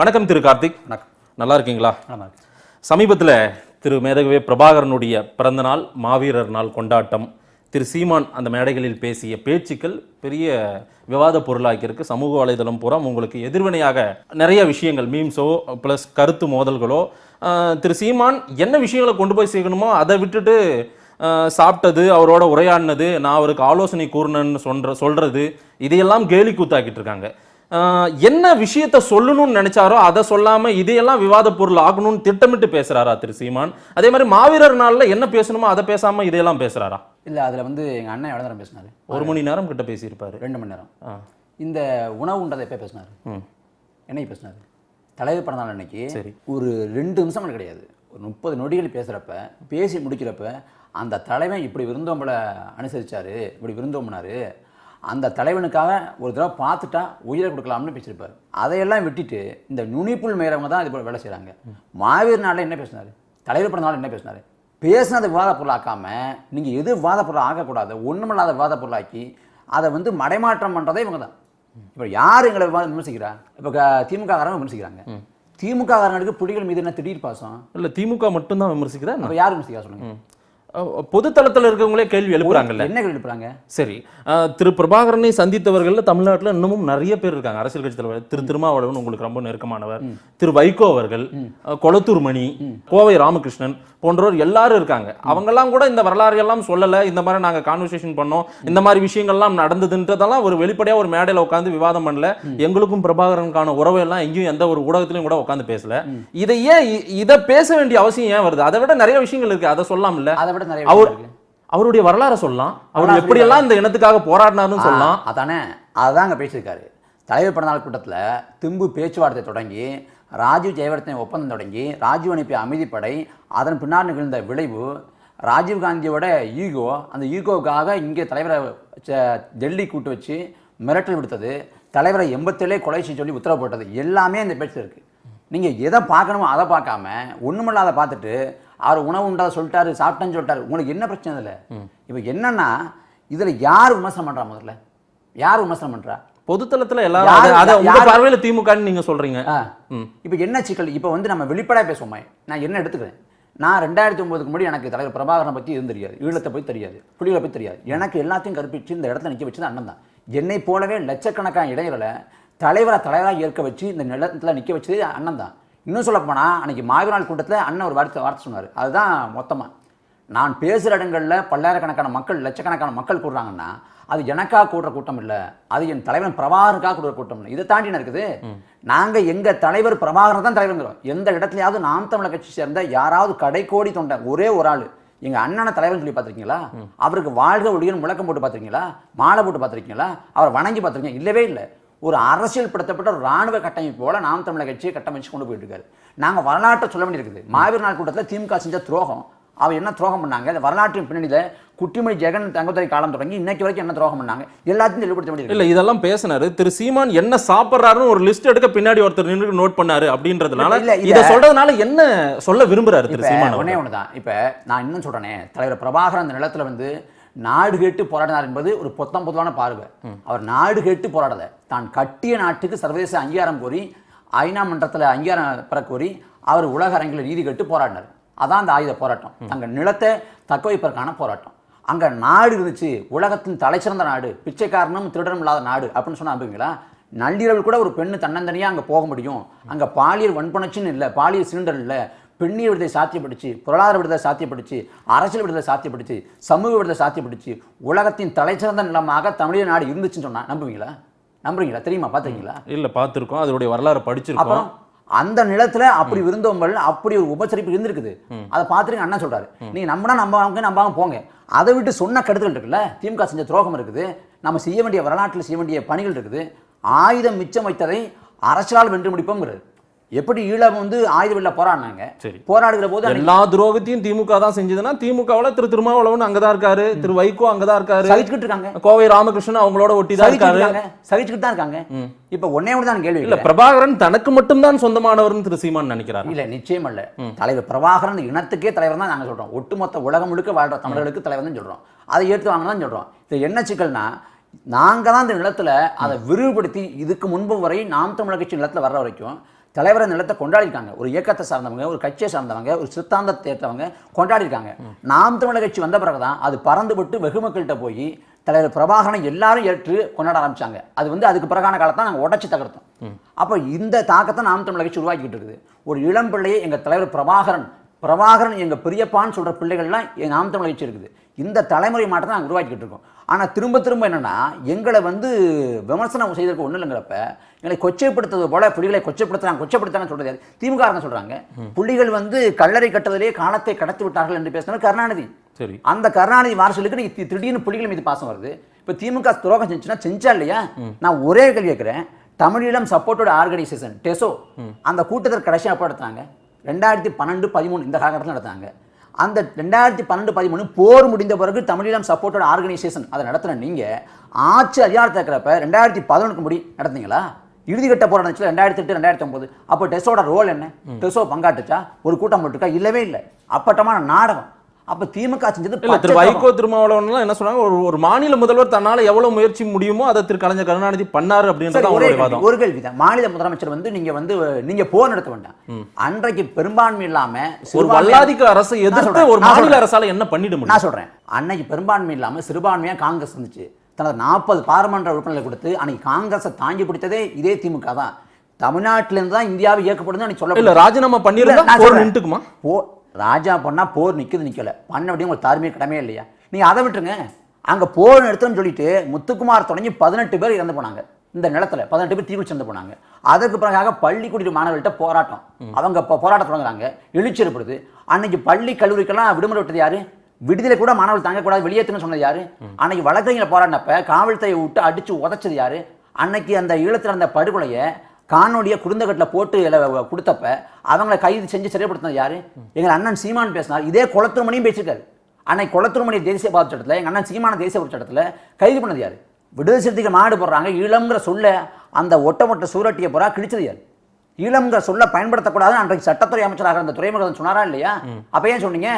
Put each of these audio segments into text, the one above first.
வணக்கம் திரு கார்த்திக் வணக்கம் நல்லா இருக்கீங்களா சமீபத்தில் திரு மேதகவே பிரபாகரனுடைய பிறந்தநாள் மாவீரர் நாள் கொண்டாட்டம் திரு சீமான் அந்த மேடைகளில் பேசிய பேச்சுக்கள் பெரிய விவாத பொருளாக்கியிருக்கு சமூக வலைதளம் பூரா உங்களுக்கு எதிர்வினையாக நிறைய விஷயங்கள் மீம்ஸோ ப்ளஸ் கருத்து மோதல்களோ திரு சீமான் என்ன விஷயங்களை கொண்டு போய் சேர்க்கணுமோ அதை விட்டுட்டு சாப்பிட்டது அவரோட உரையாடினது நான் அவருக்கு ஆலோசனை கூறணுன்னு சொல்கிற சொல்கிறது இதையெல்லாம் கேலி கூத்தாக்கிட்டு இருக்காங்க என்ன விஷயத்த சொல்லணும்னு நினைச்சாரோ அதை சொல்லாம இதையெல்லாம் விவாத பொருள் ஆகணும்னு திட்டமிட்டு பேசுறாரா திரு சீமான் அதே மாதிரி மாவீரர் நாள்ல என்ன பேசணுமோ அதை பேசாம இதையெல்லாம் பேசுறாரா இல்ல அதுல வந்து எங்க அண்ணன் எவ்வளவு நேரம் பேசினாரு ஒரு மணி நேரம் கிட்ட பேசியிருப்பாரு ரெண்டு மணி நேரம் இந்த உணவு உண்டதை எப்போ பேசினாரு என்னைக்கு பேசினாரு தலைவர் பிறந்த நாள் அன்னைக்கு ஒரு ரெண்டு நிமிஷம் கிடையாது ஒரு முப்பது நொடிகள் பேசுகிறப்ப பேசி முடிக்கிறப்ப அந்த தலைவன் இப்படி விருந்தோம்பலை அனுசரிச்சாரு இப்படி விருந்தோம்னாரு அந்த தலைவனுக்காக ஒரு தடவை பார்த்துட்டா உயிரை கொடுக்கலாம்னு பேசியிருப்பார் அதையெல்லாம் விட்டுட்டு இந்த நுனிப்புள் மேயறவங்க தான் இது போல் வேலை செய்கிறாங்க மாவீர் நாளில் என்ன பேசினார் தலைவர் பிறந்த நாள் என்ன பேசினார் பேசினது விவாத பொருளாக்காமல் நீங்கள் எது விவாத பொருள் ஆகக்கூடாது ஒன்றுமில்லாத விவாத பொருளாக்கி அதை வந்து மடைமாற்றம் பண்ணுறதே இவங்க தான் இப்போ யார் எங்களை விமர்சிக்கிறா இப்போ திமுக காரங்க விமர்சிக்கிறாங்க திமுக காரங்களுக்கு புலிகள் மீது என்ன திடீர் பாசம் இல்லை திமுக மட்டும்தான் விமர்சிக்கிறா யார் விமர்சிக்கா சொல்லுங்கள் பொது தளத்தில் இருக்கிறவங்களே கேள்வி எழுப்புறாங்கல்ல என்ன எழுப்புறாங்க சரி திரு பிரபாகரனை சந்தித்தவர்கள் தமிழ்நாட்டில் இன்னமும் நிறைய பேர் இருக்காங்க அரசியல் கட்சி தலைவர் திரு திருமாவளவன் உங்களுக்கு ரொம்ப நெருக்கமானவர் திரு வைகோ அவர்கள் கொளத்தூர் மணி கோவை ராமகிருஷ்ணன் போன்றவர் எல்லாரும் இருக்காங்க அவங்கெல்லாம் கூட இந்த வரலாறு எல்லாம் சொல்லலை இந்த மாதிரி நாங்கள் கான்வர்சேஷன் பண்ணோம் இந்த மாதிரி விஷயங்கள்லாம் நடந்ததுன்றதெல்லாம் ஒரு வெளிப்படையாக ஒரு மேடையில் உட்காந்து விவாதம் பண்ணல எங்களுக்கும் பிரபாகரனுக்கான உறவை எல்லாம் எங்கேயும் எந்த ஒரு ஊடகத்திலையும் கூட உட்காந்து பேசல இதை ஏன் இதை பேச வேண்டிய அவசியம் ஏன் வருது அதை விட நிறைய விஷயங்கள் இருக்கு அதை சொல்லாமல்ல அதை விட நிறைய அவர் அவருடைய வரலாறு சொல்லலாம் அவர் எப்படியெல்லாம் இந்த இனத்துக்காக போராடினார்னு சொல்லலாம் அதானே அதான் அங்கே பேசியிருக்காரு தலைவர் பிறந்தநாள் கூட்டத்தில் திம்பு பேச்சுவார்த்தை தொடங்கி ராஜீவ் ஜெயவர்த்தனை ஒப்பந்தம் தொடங்கி ராஜீவ் அனுப்பிய அமைதிப்படை அதன் பின்னால் நிகழ்ந்த விளைவு ராஜீவ் காந்தியோட ஈகோ அந்த ஈகோவுக்காக இங்கே தலைவரை டெல்லி கூட்டு வச்சு மிரட்டல் விடுத்தது தலைவரை எண்பத்தேழே கொலை செய்ய சொல்லி உத்தரவு போட்டது எல்லாமே இந்த பேச்சு இருக்குது நீங்கள் எதை பார்க்கணுமோ அதை பார்க்காம ஒன்றுமில்லாத பார்த்துட்டு அவர் உணவு உண்டாத சொல்லிட்டாரு சாப்பிட்டேன்னு சொல்லிட்டாரு உங்களுக்கு என்ன பிரச்சனை இல்லை இப்போ என்னன்னா இதில் யார் விமர்சனம் பண்ணுறா முதல்ல யார் விமர்சனம் பண்ணுறா பொதுத்தளத்தில் எல்லாரும் பார்வையில் திமுகன்னு நீங்கள் சொல்கிறீங்க இப்போ என்ன சிக்கல் இப்போ வந்து நம்ம வெளிப்படையாக பேசுவோமே நான் என்ன எடுத்துக்கிறேன் நான் ரெண்டாயிரத்தி ஒன்பதுக்கு முடி எனக்கு தலைவர் பிரபாகரனை பற்றி எதுவும் தெரியாது ஈழத்தை போய் தெரியாது புலிகளை போய் தெரியாது எனக்கு எல்லாத்தையும் கற்பிச்சு இந்த இடத்துல நிற்க வச்சு அண்ணன் தான் என்னை போலவே லட்சக்கணக்கான இடையில தலைவரை தலைவராக ஏற்க வச்சு இந்த நிலத்தில் நிற்க வச்சது அண்ணன் தான் இன்னும் சொல்லப்போனால் அன்னைக்கு மாவீர நாள் கூட்டத்தில் அண்ணன் ஒரு வார்த்தை வார்த்தை சொன்னார் அதுதான் மொத்தமாக நான் பேசுகிற இடங்களில் பல்லாயிரக்கணக்கான மக்கள் லட்சக்கணக்கான மக்கள் கூடுறாங்கன்னா அது எனக்காக கூடுற கூட்டம் இல்லை அது என் தலைவன் பிரபாகருக்காக கூடுற கூட்டம் இல்லை இதை தாண்டி இருக்குது நாங்கள் எங்கள் தலைவர் பிரபாகரன் தான் தலைவருங்கிறோம் எந்த இடத்துலையாவது நாம் தமிழக கட்சி சேர்ந்த யாராவது கடைக்கோடி தொண்ட ஒரே ஒரு ஆள் எங்கள் அண்ணனை தலைவர்னு சொல்லி பார்த்துருக்கீங்களா அவருக்கு வாழ்க ஒழியன் முழக்கம் போட்டு பார்த்துருக்கீங்களா மாலை போட்டு பார்த்துருக்கீங்களா அவரை வணங்கி பார்த்துருக்கீங்க இல்லவே இல்லை ஒரு அரசியல் படுத்தப்பட்ட ஒரு ராணுவ கட்டமைப்போல நாம் தமிழக கட்சியை கட்டமைச்சு கொண்டு போயிட்டு இருக்காரு நாங்கள் வரலாற்றை சொல்ல வேண்டியிருக்குது மாவீர் நாள் கூட்டத்தில் திமுக செஞ்ச துரோகம் அவர் என்ன துரோகம் பண்ணாங்க அந்த வரலாற்றின் பின்னணியில் குட்டிமணி ஜெகன் தங்கத்துறை காலம் தொடங்கி இன்னைக்கு வரைக்கும் என்ன துரோகம் பண்ணாங்க எல்லாத்தையும் தெளிவுபடுத்த முடியும் இல்லை இதெல்லாம் பேசினாரு திரு சீமான் என்ன சாப்பிட்றாருன்னு ஒரு லிஸ்ட் எடுக்க பின்னாடி ஒருத்தர் நின்று நோட் பண்ணாரு அப்படின்றதுனால இல்லை இதை சொல்றதுனால என்ன சொல்ல விரும்புறாரு திரு சீமான் ஒன்னே ஒன்று தான் இப்போ நான் இன்னும் சொல்றேனே தலைவர் பிரபாகர் அந்த நிலத்தில் வந்து நாடு கேட்டு போராடினார் என்பது ஒரு பொத்தம் பொதுவான பார்வை அவர் நாடு கேட்டு போராடலை தான் கட்டிய நாட்டுக்கு சர்வதேச அங்கீகாரம் கோரி ஐநா மன்றத்தில் அங்கீகாரம் பெறக்கோரி அவர் உலக அரங்கில் நீதி கேட்டு போராடினார் அதான் அந்த ஆயுத போராட்டம் அங்கே நிலத்தை தக்க வைப்பதற்கான போராட்டம் அங்கே நாடு இருந்துச்சு உலகத்தின் தலைச்சிறந்த நாடு பிச்சைக்காரனும் திருடனும் இல்லாத நாடு அப்படின்னு சொன்னா அப்படிங்களா நள்ளிரவில் கூட ஒரு பெண்ணு தன்னந்தனியாக அங்கே போக முடியும் அங்கே பாலியல் வன்புணர்ச்சின்னு இல்லை பாலியல் சிலிண்டர் இல்லை பெண்ணிய விடுதலை சாத்தியப்படுச்சு பொருளாதார விடுதலை சாத்தியப்படுச்சு அரசியல் விடுதலை சாத்தியப்படுச்சு சமூக விடுதலை சாத்தியப்படுச்சு உலகத்தின் தலைச்சிறந்த நிலமாக தமிழக நாடு இருந்துச்சுன்னு சொன்னால் நம்புவீங்களா நம்புறீங்களா தெரியுமா பார்த்துருங்களா இல்லை பார்த்துருக்கோம் அதனுடைய வரலாறு படிச்சிருக்கோம் அந்த நிலத்துல அப்படி இருந்தவங்கள் அப்படி ஒரு உபசரிப்பு இருந்திருக்குது அதை பார்த்துருங்க அண்ணா சொல்றாரு நீ நம்பினா நம்பாங்க நம்பாம போங்க அதை விட்டு சொன்ன கெடுதல் இருக்குல்ல திமுக செஞ்ச துரோகம் இருக்குது நம்ம செய்ய வேண்டிய வரலாற்றில் செய்ய வேண்டிய பணிகள் இருக்குது ஆயுதம் மிச்சம் வைத்ததை அரசால் வென்று முடிப்போம் எப்படி ஈழம் வந்து ஆயுத வெளியில் போராடினாங்க சரி போராடுகிற போது எல்லா துரோகத்தையும் திமுக தான் செஞ்சதுன்னா திமுகவில் திரு திருமாவளவன் அங்கதான் இருக்காரு திரு வைகோ அங்கதான் இருக்காரு சகிச்சுக்கிட்டு இருக்காங்க கோவை ராமகிருஷ்ணன் அவங்களோட ஒட்டி தான் இருக்காரு சகிச்சுக்கிட்டு தான் இருக்காங்க இப்ப ஒன்னே ஒன்று தான் கேள்வி இல்ல பிரபாகரன் தனக்கு மட்டும் தான் சொந்தமானவர்னு திரு சீமான் நினைக்கிறார் இல்ல நிச்சயம் அல்ல தலைவர் பிரபாகரன் இனத்துக்கே தலைவர் தான் நாங்க சொல்றோம் ஒட்டுமொத்த உலகம் முழுக்க வாழ்ற தமிழர்களுக்கு தலைவர் தான் சொல்றோம் அதை ஏற்று வாங்க தான் இது என்ன சிக்கல்னா நாங்க தான் இந்த நிலத்துல அதை விரிவுபடுத்தி இதுக்கு முன்பு வரை நாம் தமிழக கட்சி வர்ற வரைக்கும் தலைவரை நிலத்தை கொண்டாடிருக்காங்க ஒரு இயக்கத்தை சார்ந்தவங்க ஒரு கட்சியை சார்ந்தவங்க ஒரு சித்தாந்தத்தை ஏற்றவங்க கொண்டாடிருக்காங்க நாம் தமிழக கட்சி வந்த பிறகு தான் அது பறந்துபட்டு வெகுமக்கள்கிட்ட போய் தலைவர் பிரபாகரன் எல்லாரும் ஏற்று கொண்டாட ஆரம்பிச்சாங்க அது வந்து அதுக்கு பிறகான காலத்தை நாங்கள் உடச்சி தகர்த்தோம் அப்போ இந்த தாக்கத்தை நாம் தமிழக கட்சி உருவாக்கிட்டு இருக்குது ஒரு இளம் பிள்ளையை எங்கள் தலைவர் பிரபாகரன் பிரபாகரன் எங்கள் பெரியப்பான்னு சொல்கிற பிள்ளைகள்லாம் எங்கள் நாம் தமிழக கட்சி இருக்குது இந்த தலைமுறை மாற்றத்தை நாங்கள் உருவாக்கிட்டு இருக்கோம் ஆனால் திரும்ப திரும்ப என்னென்னா எங்களை வந்து விமர்சனம் செய்திருக்க ஒன்றும் இல்லைங்கிறப்ப எங்களை கொச்சைப்படுத்துவது போல புலிகளை கொச்சைப்படுத்துறாங்க கொச்சைப்படுத்தாங்க சொல்றது திமுக சொல்றாங்க புலிகள் வந்து கல்லறை கட்டுவதிலே காலத்தை கடத்தி விட்டார்கள் என்று பேசினார் கருணாநிதி சரி அந்த கருணாநிதி மார்சலுக்கு நீங்க திடீர்னு புலிகள் மீது பாசம் வருது இப்ப திமுக துரோகம் செஞ்சுன்னா செஞ்சா இல்லையா நான் ஒரே கேள்வி கேட்கிறேன் தமிழீழம் சப்போர்ட்டோட ஆர்கனைசேஷன் டெசோ அந்த கூட்டத்தில் கடைசியாக அப்போ எடுத்தாங்க ரெண்டாயிரத்தி பன்னெண்டு பதிமூணு இந்த காலகட்டத்தில் நடத்தாங்க அந்த ரெண்டாயிரத்தி பன்னெண்டு பதிமூணு போர் முடிந்த பிறகு தமிழீழம் சப்போர்ட்டோட ஆர்கனைசேஷன் அதை நடத்துன நீங்கள் ஆட்சி அதிகாரத்தை இருக்கிறப்ப ரெண்டாயிரத்தி பதினொன்றுக்கு முடி நடத்தீங்களா இறுதிக்கட்ட போராட்டம் இருந்துச்சு ரெண்டாயிரத்தி எட்டு ரெண்டாயிரத்தி ஒன்பது அப்போ டெஸோட ரோல் என்ன டெஸோ பங்காட்டுச்சா ஒரு கூட்டம் போட்டுக்கா இல்லவே இல்லை அப்பட்டமான நாடகம் அப்ப திமுக செஞ்சது திரு வைகோ திருமாவளவன் என்ன சொன்னாங்க ஒரு ஒரு மாநில முதல்வர் தன்னால எவ்வளவு முயற்சி முடியுமோ அதை திரு கலைஞர் கருணாநிதி பண்ணாரு அப்படின்றது ஒரு தான் மாநில முதலமைச்சர் வந்து நீங்க வந்து நீங்க போர் நடத்த வேண்டாம் அன்றைக்கு பெரும்பான்மை இல்லாம ஒரு வல்லாதிக்க அரசு எதிர்த்து ஒரு மாநில அரசால என்ன பண்ணிடும் நான் சொல்றேன் அன்னைக்கு பெரும்பான்மை இல்லாம சிறுபான்மையா காங்கிரஸ் இருந்துச்சு தனது நாற்பது பாராளுமன்ற உறுப்பினர்களை கொடுத்து அன்னைக்கு காங்கிரஸை தாங்கி பிடித்ததே இதே திமுக தான் தமிழ்நாட்டிலிருந்து தான் இந்தியாவை இயக்கப்படுது அன்னைக்கு சொல்ல ராஜினாமா பண்ணிருக்குமா போ ராஜா பண்ணால் போர் நிற்குது நிக்கல பண்ண அப்படி உங்களுக்கு தார்மீக கடமையே இல்லையா நீ அதை விட்டுருங்க அங்கே போர் நிறுத்தம்னு சொல்லிட்டு முத்துக்குமார் தொடங்கி பதினெட்டு பேர் இறந்து போனாங்க இந்த நிலத்தில் பதினெட்டு பேர் தீக்குள் சேர்ந்து போனாங்க அதற்கு பிறகாக பள்ளி குடியிரு மாணவர்கள்ட்ட போராட்டம் அவங்க இப்போ போராட்டம் தொடங்குறாங்க எழுச்சி ஏற்படுது அன்னைக்கு பள்ளி கல்லூரிக்கெல்லாம் விடுமுறை விட்டது யாரு விடுதலை கூட மாணவர்கள் தாங்கக்கூடாது வெளியேற்றணும்னு சொன்னது யாரு அன்னைக்கு வழக்கறிஞர் போராடினப்ப காவல்துறையை விட்டு அடிச்சு உதச்சது யாரு அன்னைக்கு அந்த ஈழத்தில் அந்த படுகொலையை காணொலியை குடுந்தகட்டில் போட்டு கொடுத்தப்ப அவங்கள கைது செஞ்சு சிறைப்படுத்தினது யாரு எங்கள் அண்ணன் சீமான் பேசினார் இதே குளத்துருமணியும் பேசியிருக்காரு அன்னைக்கு குளத்துமணி தேசிய பாத சட்டத்தில் எங்கள் அண்ணன் சீமான தேசிய சட்டத்தில் கைது பண்ணது யாரு விடுதலை சிறுத்தைகள் மாடு போடுறாங்க ஈழம்ங்கிற சொல்ல அந்த ஒட்டமொட்ட சூரட்டியை புறா கிழிச்சது யார் ஈழம்ங்கிற சொல்ல பயன்படுத்தக்கூடாதுன்னு அன்றைக்கு சட்டத்துறை அமைச்சராக இருந்த துறைமுகம் சொன்னாரா இல்லையா அப்போ ஏன் சொன்னீங்க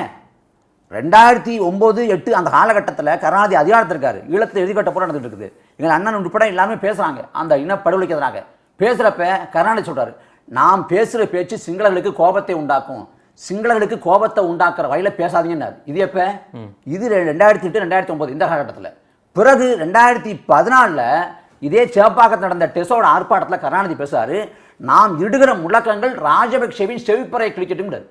ரெண்டாயிரத்தி ஒம்பது எட்டு அந்த காலகட்டத்தில் கருணாநிதி இருக்காரு ஈழத்தை எதிர்கட்ட போட நடந்துட்டு இருக்குது எங்கள் அண்ணன் உட்பட எல்லாமே பேசுகிறாங்க அந்த இனப்படுகொலைக்கு எதிராக பேசுகிறப்ப கருணாநிதி சொல்கிறார் நாம் பேசுகிற பேச்சு சிங்களர்களுக்கு கோபத்தை உண்டாக்கும் சிங்களர்களுக்கு கோபத்தை உண்டாக்குற வகையில் பேசாதீங்கன்னார் இது எப்போ இது ரெண்டாயிரத்தி எட்டு ரெண்டாயிரத்தி ஒம்பது இந்த காலகட்டத்தில் பிறகு ரெண்டாயிரத்தி பதினாலில் இதே சேப்பாக்கத்தில் நடந்த டெஸோட ஆர்ப்பாட்டத்தில் கருணாநிதி பேசுகிறார் நாம் இடுகிற முழக்கங்கள் ராஜபக்சேவின் செவிப்பறை கிழிக்கட்டும்ங்கிறார்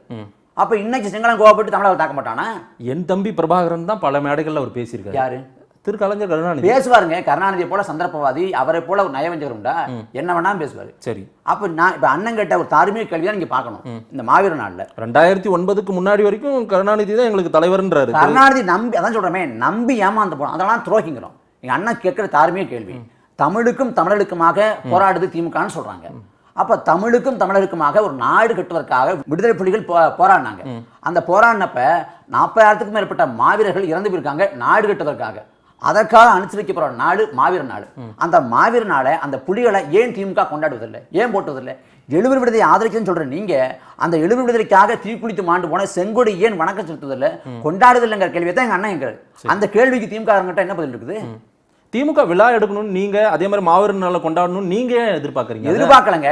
அப்ப இன்னைக்கு சிங்களம் கோவப்பட்டு தமிழகம் தாக்க மாட்டானா என் தம்பி பிரபாகரன் தான் பல மேடைகள்ல அவர் பேசியிருக்காரு யாரு திரு கலைஞர் கருணாநிதி பேசுவாருங்க கருணாநிதி போல சந்தர்ப்பவாதி அவரை போல ஒரு நயவஞ்சகர் உண்டா என்ன வேணாம் பேசுவாரு சரி அப்ப நான் இப்ப அண்ணன் கேட்ட ஒரு தார்மீக கல்வியா நீங்க பாக்கணும் இந்த மாவீர நாள்ல ரெண்டாயிரத்தி ஒன்பதுக்கு முன்னாடி வரைக்கும் கருணாநிதி தான் எங்களுக்கு தலைவர்ன்றாரு கருணாநிதி நம்பி அதான் சொல்றமே நம்பி ஏமாந்து போனோம் அதெல்லாம் துரோகிங்கிறோம் எங்க அண்ணன் கேட்கிற தார்மீக கேள்வி தமிழுக்கும் தமிழுக்குமாக போராடுது திமுகன்னு சொல்றாங்க அப்ப தமிழுக்கும் தமிழருக்குமாக ஒரு நாடு கட்டுவதற்காக விடுதலை புலிகள் போ போராடினாங்க அந்த போராடினப்ப நாற்பதாயிரத்துக்கும் மேற்பட்ட மாவீரர்கள் இறந்து போயிருக்காங்க நாடு கட்டுவதற்காக அதற்காக அனுசரிக்கப்படுற நாடு மாவீர நாடு அந்த மாவீர நாளை அந்த புலிகளை ஏன் திமுக கொண்டாடுவதில்லை ஏன் போட்டுவதில்லை எழுவர் விடுதலை ஆதரிக்கன்னு சொல்ற நீங்க அந்த எழுவர் விடுதலைக்காக தீக்குளித்து மாண்டு போன செங்கோடு ஏன் வணக்கம் செலுத்துவதில்லை கொண்டாடுவதில்லைங்கிற கேள்வியை தான் எங்க அண்ணன் எங்க அந்த கேள்விக்கு திமுக என்ன பதில் இருக்குது திமுக விழா எடுக்கணும்னு நீங்க அதே மாதிரி மாவீரர் நாளை கொண்டாடணும் நீங்க எதிர்பார்க்கறீங்க எதிர்பார்க்கலங்க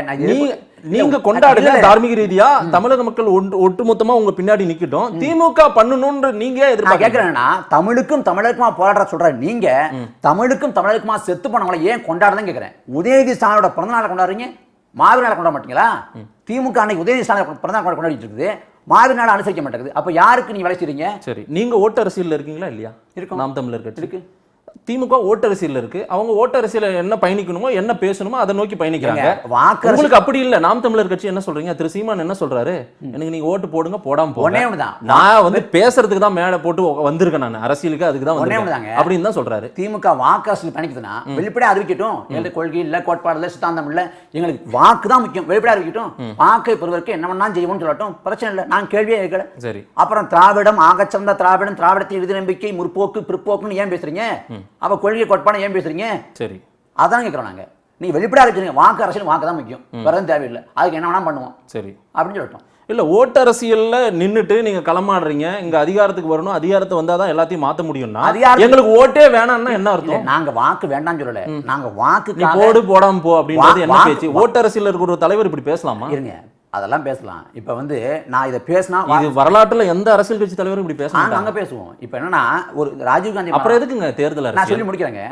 நீங்க கொண்டாடுங்க தார்மீக ரீதியா தமிழக மக்கள் ஒட்டுமொத்தமா உங்க பின்னாடி நிக்கட்டும் திமுக பண்ணணும்னு நீங்க எதிர்பார்க்க தமிழுக்கும் தமிழருக்குமா போராட சொல்ற நீங்க தமிழுக்கும் தமிழருக்குமா செத்து போனவங்களை ஏன் கொண்டாடுறதுன்னு கேட்கறேன் உதயநிதி ஸ்டாலினோட பிறந்த நாளை கொண்டாடுறீங்க மாவீர நாளை கொண்டாட மாட்டீங்களா திமுக அன்னைக்கு உதயநிதி ஸ்டாலின் பிறந்த நாள் கொண்டாடிட்டு இருக்குது மாவீர் நாள் அனுசரிக்க மாட்டேங்குது அப்ப யாருக்கு நீங்க விளைச்சிருங்க சரி நீங்க ஓட்டு அரசியல் இருக்கீங்களா இல்லையா இருக்கும் நாம் தமிழர் கட்சி இருக்கு திமுக அரசியல் இருக்கு அவங்க அரசியல் என்ன பயணிக்கணுமோ என்ன பேசணுமோ அதை நோக்கி பயணிக்கிறாங்க வாக்கு அப்படி இல்ல நாம் தமிழர் கட்சி என்ன சொல்றீங்க திரு சீமான் என்ன சொல்றாரு எனக்கு நீங்க ஓட்டு போடுங்க போடாம போடுங்க நான் வந்து பேசுறதுக்கு தான் மேல போட்டு வந்திருக்கேன் நான் அரசியலுக்கு அதுக்கு தான் வந்திருக்கேன் அப்படின்னு தான் சொல்றாரு திமுக அரசியல் பயணிக்குதுன்னா வெளிப்படையா அறிவிக்கட்டும் எங்களுக்கு கொள்கை இல்ல கோட்பாடு இல்ல சித்தாந்தம் இல்ல எங்களுக்கு வாக்கு தான் முக்கியம் வெளிப்படையா அறிவிக்கட்டும் வாக்கை பொறுத்தவரைக்கும் என்ன பண்ணா செய்வோம்னு சொல்லட்டும் பிரச்சனை இல்ல நான் கேள்வியே கேட்கல சரி அப்புறம் திராவிடம் ஆகச்சந்த திராவிடம் திராவிடத்தின் இறுதி நம்பிக்கை முற்போக்கு பிற்போக்குன்னு ஏன் பேசுறீங்க அப்ப கொள்கை கோட்பாடு ஏன் பேசுறீங்க சரி அதான் கேட்குறோம் நாங்க நீ வெளிப்படையாக வச்சுருங்க வாக்கு அரசியல் வாக்கு தான் முக்கியம் வேறு தேவையில்லை அதுக்கு என்ன வேணால் பண்ணுவோம் சரி அப்படின்னு சொல்லிட்டோம் இல்ல ஓட்டு அரசியலில் நின்றுட்டு நீங்க களமாடுறீங்க இங்க அதிகாரத்துக்கு வரணும் அதிகாரத்தை வந்தாதான் எல்லாத்தையும் மாத்த முடியும்னா எங்களுக்கு ஓட்டே வேணாம்னா என்ன அர்த்தம் நாங்க வாக்கு வேண்டாம்னு சொல்லல நாங்க வாக்கு போடு போடாம போ அப்படின்னு என்ன பேச்சு ஓட்டு அரசியல் இருக்கிற ஒரு தலைவர் இப்படி பேசலாமா இருங்க அதெல்லாம் பேசலாம் இப்போ வந்து நான் இதை பேசினா இது வரலாற்றில் எந்த அரசியல் கட்சி தலைவரும் இப்படி பேசலாம் நாங்கள் பேசுவோம் இப்போ என்னன்னா ஒரு ராஜீவ்காந்தி அப்புறம் எதுக்குங்க தேர்தல் நான் சொல்லி முடிக்கிறேங்க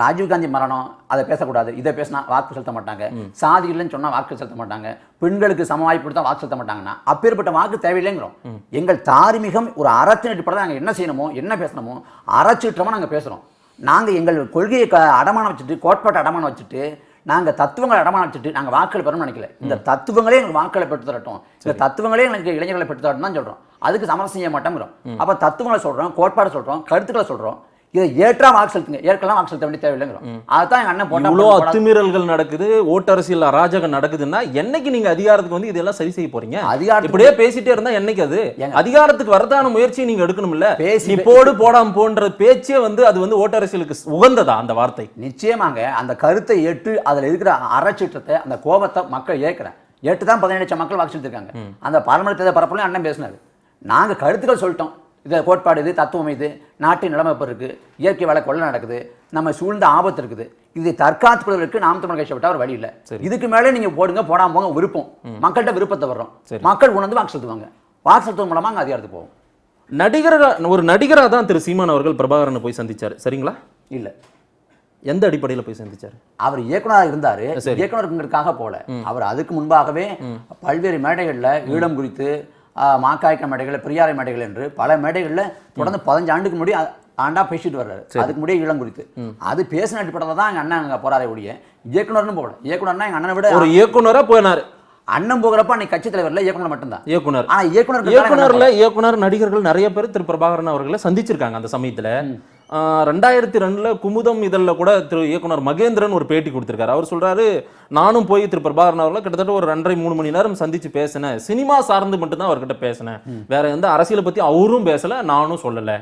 ராஜீவ்காந்தி மரணம் அதை பேசக்கூடாது இதை பேசினா வாக்கு செலுத்த மாட்டாங்க சாதி இல்லைன்னு சொன்னால் வாக்கு செலுத்த மாட்டாங்க பெண்களுக்கு சம வாய்ப்பு கொடுத்தா வாக்கு செலுத்த மாட்டாங்கன்னா அப்பேற்பட்ட வாக்கு தேவையில்லைங்கிறோம் எங்கள் தார்மீகம் ஒரு அறத்தின் அடிப்படையில் நாங்கள் என்ன செய்யணுமோ என்ன பேசணுமோ அறச்சீட்டமோ நாங்கள் பேசுகிறோம் நாங்கள் எங்கள் கொள்கையை அடமானம் வச்சுட்டு கோட்பாட்டை அடமானம் வச்சுட்டு நாங்கள் தத்துவங்களை இடமாற்றிட்டு நாங்கள் வாக்கள் பெறணும்னு நினைக்கல இந்த தத்துவங்களே எங்களுக்கு வாக்களை பெற்று தரட்டும் இந்த தத்துவங்களே எனக்கு இளைஞர்களை பெற்று தரட்டும் தான் சொல்கிறோம் அதுக்கு சமரசம் செய்ய மாட்டோங்கிறோம் அப்போ தத்துவங்களை சொல்கிறோம் கோட்பாடு சொல்கிறோம் கருத்துக்களை சொல்கிறோம் இதை ஏற்றாம வாக்கு செலுத்துங்க ஏற்கனவே வாக்கு செலுத்த வேண்டிய தேவையில்லைங்கிறோம் அதுதான் எங்க அண்ணன் இவ்வளோ அத்துமீறல்கள் நடக்குது அரசியல் அராஜகம் நடக்குதுன்னா என்னைக்கு நீங்க அதிகாரத்துக்கு வந்து இதெல்லாம் சரி செய்ய போறீங்க அதிகாரம் இப்படியே பேசிட்டே இருந்தா என்னைக்கு அது அதிகாரத்துக்கு வரதான முயற்சியை நீங்க எடுக்கணும் இல்ல பேசி போடு போடாம போன்ற பேச்சே வந்து அது வந்து அரசியலுக்கு உகந்ததா அந்த வார்த்தை நிச்சயமாங்க அந்த கருத்தை ஏற்று அதுல இருக்கிற அரைச்சீட்டத்தை அந்த கோபத்தை மக்கள் ஏற்கிறேன் எட்டு தான் பதினேழு லட்சம் மக்கள் வாக்கு செலுத்திருக்காங்க அந்த பாராளுமன்ற பரப்பலாம் அண்ணன் பேசினாரு நாங்கள் கருத்துக்கள் சொல்லிட்டோம் இது கோட்பாடு இது தத்துவம் இது நாட்டின் நிலைமை இப்போ இருக்குது இயற்கை வேலை கொள்ள நடக்குது நம்ம சூழ்ந்த ஆபத்து இருக்குது இதை கொள்வதற்கு நாம் தமிழ் கட்சி விட்டால் ஒரு வழி இல்லை இதுக்கு மேலே நீங்கள் போடுங்க போடாமல் போங்க விருப்பம் மக்கள்கிட்ட விருப்பத்தை வர்றோம் மக்கள் உணர்ந்து வாக்கு செலுத்துவாங்க வாக்கு செலுத்துவது மூலமாக அங்கே அதிகாரத்துக்கு போவோம் நடிகராக ஒரு நடிகராக தான் திரு சீமான் அவர்கள் பிரபாகரனை போய் சந்திச்சார் சரிங்களா இல்லை எந்த அடிப்படையில் போய் சந்திச்சார் அவர் இயக்குனராக இருந்தார் இயக்குனருக்காக போல அவர் அதுக்கு முன்பாகவே பல்வேறு மேடைகளில் ஈழம் குறித்து மாக்காய்க்க மேடைகள் பெரியாரை மேடைகள் என்று பல மேடைகளில் தொடர்ந்து பதினஞ்சு ஆண்டுக்கு முன்னாடி ஆண்டா பேசிட்டு வர்றாரு அதுக்கு முடிய இளம் குறித்து அது பேசின அடிப்படையில் தான் எங்கள் அண்ணன் அங்கே போறாரு ஒழிய இயக்குனர்னு போகல இயக்குனர்னா எங்கள் அண்ணனை விட ஒரு இயக்குனராக போயினார் அண்ணன் போகிறப்ப அன்னைக்கு கட்சி தலைவர்ல இயக்குனர் மட்டும்தான் இயக்குனர் ஆனா இயக்குனர் இயக்குனர்ல இயக்குனர் நடிகர்கள் நிறைய பேர் திரு பிரபாகரன் அவர்களை சந்திச்சிருக்காங்க அந்த சமயத்துல ரெண்டாயிரத்தி ரெண்டில் குமுதம் இதழில் கூட திரு இயக்குனர் மகேந்திரன் ஒரு பேட்டி கொடுத்துருக்காரு அவர் சொல்கிறாரு நானும் போய் திரு பிரபாகரன் அவர்களை கிட்டத்தட்ட ஒரு ரெண்டரை மூணு மணி நேரம் சந்தித்து பேசினேன் சினிமா சார்ந்து மட்டும்தான் அவர்கிட்ட பேசினேன் வேற எந்த அரசியலை பற்றி அவரும் பேசலை நானும் சொல்லலை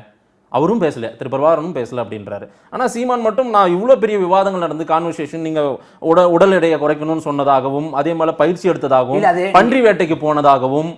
அவரும் பேசல திரு பிரபாகரனும் பேசல அப்படின்றாரு ஆனால் சீமான் மட்டும் நான் இவ்வளோ பெரிய விவாதங்கள் நடந்து கான்வர்சேஷன் நீங்கள் உட உடல் எடையை குறைக்கணும்னு சொன்னதாகவும் அதே மாதிரி பயிற்சி எடுத்ததாகவும் பன்றி வேட்டைக்கு போனதாகவும்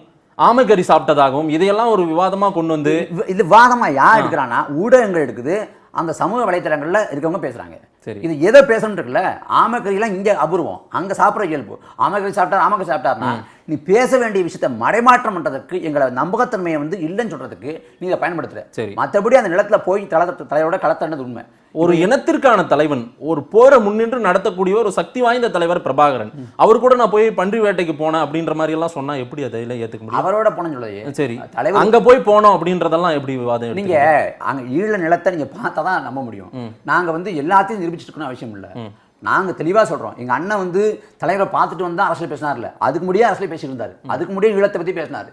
ஆமை கறி சாப்பிட்டதாகவும் இதையெல்லாம் ஒரு விவாதமாக கொண்டு வந்து இது விவாதமாக யார் எடுக்கிறான்னா ஊடகங்கள் எடுக்குது அந்த சமூக வலைத்தளங்களில் இருக்கவங்க பேசுகிறாங்க சரி இது எதை பேசணும்னு இருக்குல்ல ஆமக்கறிலாம் இங்கே அபூர்வம் அங்கே சாப்பிட்ற இயல்பு ஆமக்கறி சாப்பிட்டா ஆமக்கறி சாப்பிட்டாருன்னா நீ பேச வேண்டிய விஷயத்த மறைமாற்றம் பண்ணுறதுக்கு எங்களை நம்பகத்தன்மையை வந்து இல்லைன்னு சொல்கிறதுக்கு நீ இதை சரி மற்றபடி அந்த நிலத்தில் போய் தல தலையோட களத்தண்டது உண்மை ஒரு இனத்திற்கான தலைவன் ஒரு போரை முன்னின்று நடத்தக்கூடிய ஒரு சக்தி வாய்ந்த தலைவர் பிரபாகரன் அவர் கூட நான் போய் பன்றி வேட்டைக்கு போனேன் அப்படின்ற மாதிரி எல்லாம் சொன்னா எப்படி அதில் ஏத்துக்க முடியும் அவரோட போன சொல்லுது சரி தலைவர் அங்க போய் போனோம் அப்படின்றதெல்லாம் எப்படி விவாதம் நீங்க அங்க ஈழ நிலத்தை நீங்க பார்த்தா தான் நம்ப முடியும் நாங்க வந்து எல்லாத்தையும் நிரூபிச்சிருக்கணும் அவசியம் இல்லை நாங்கள் தெளிவாக சொல்கிறோம் எங்கள் அண்ணன் வந்து தலைவரை பார்த்துட்டு வந்தால் அரசியல் பேசினார்ல அதுக்கு முடியாது அரசியல் பேசியிருந்தார் அதுக்கு முடியே ஈழத்தை பற்றி பேசினார்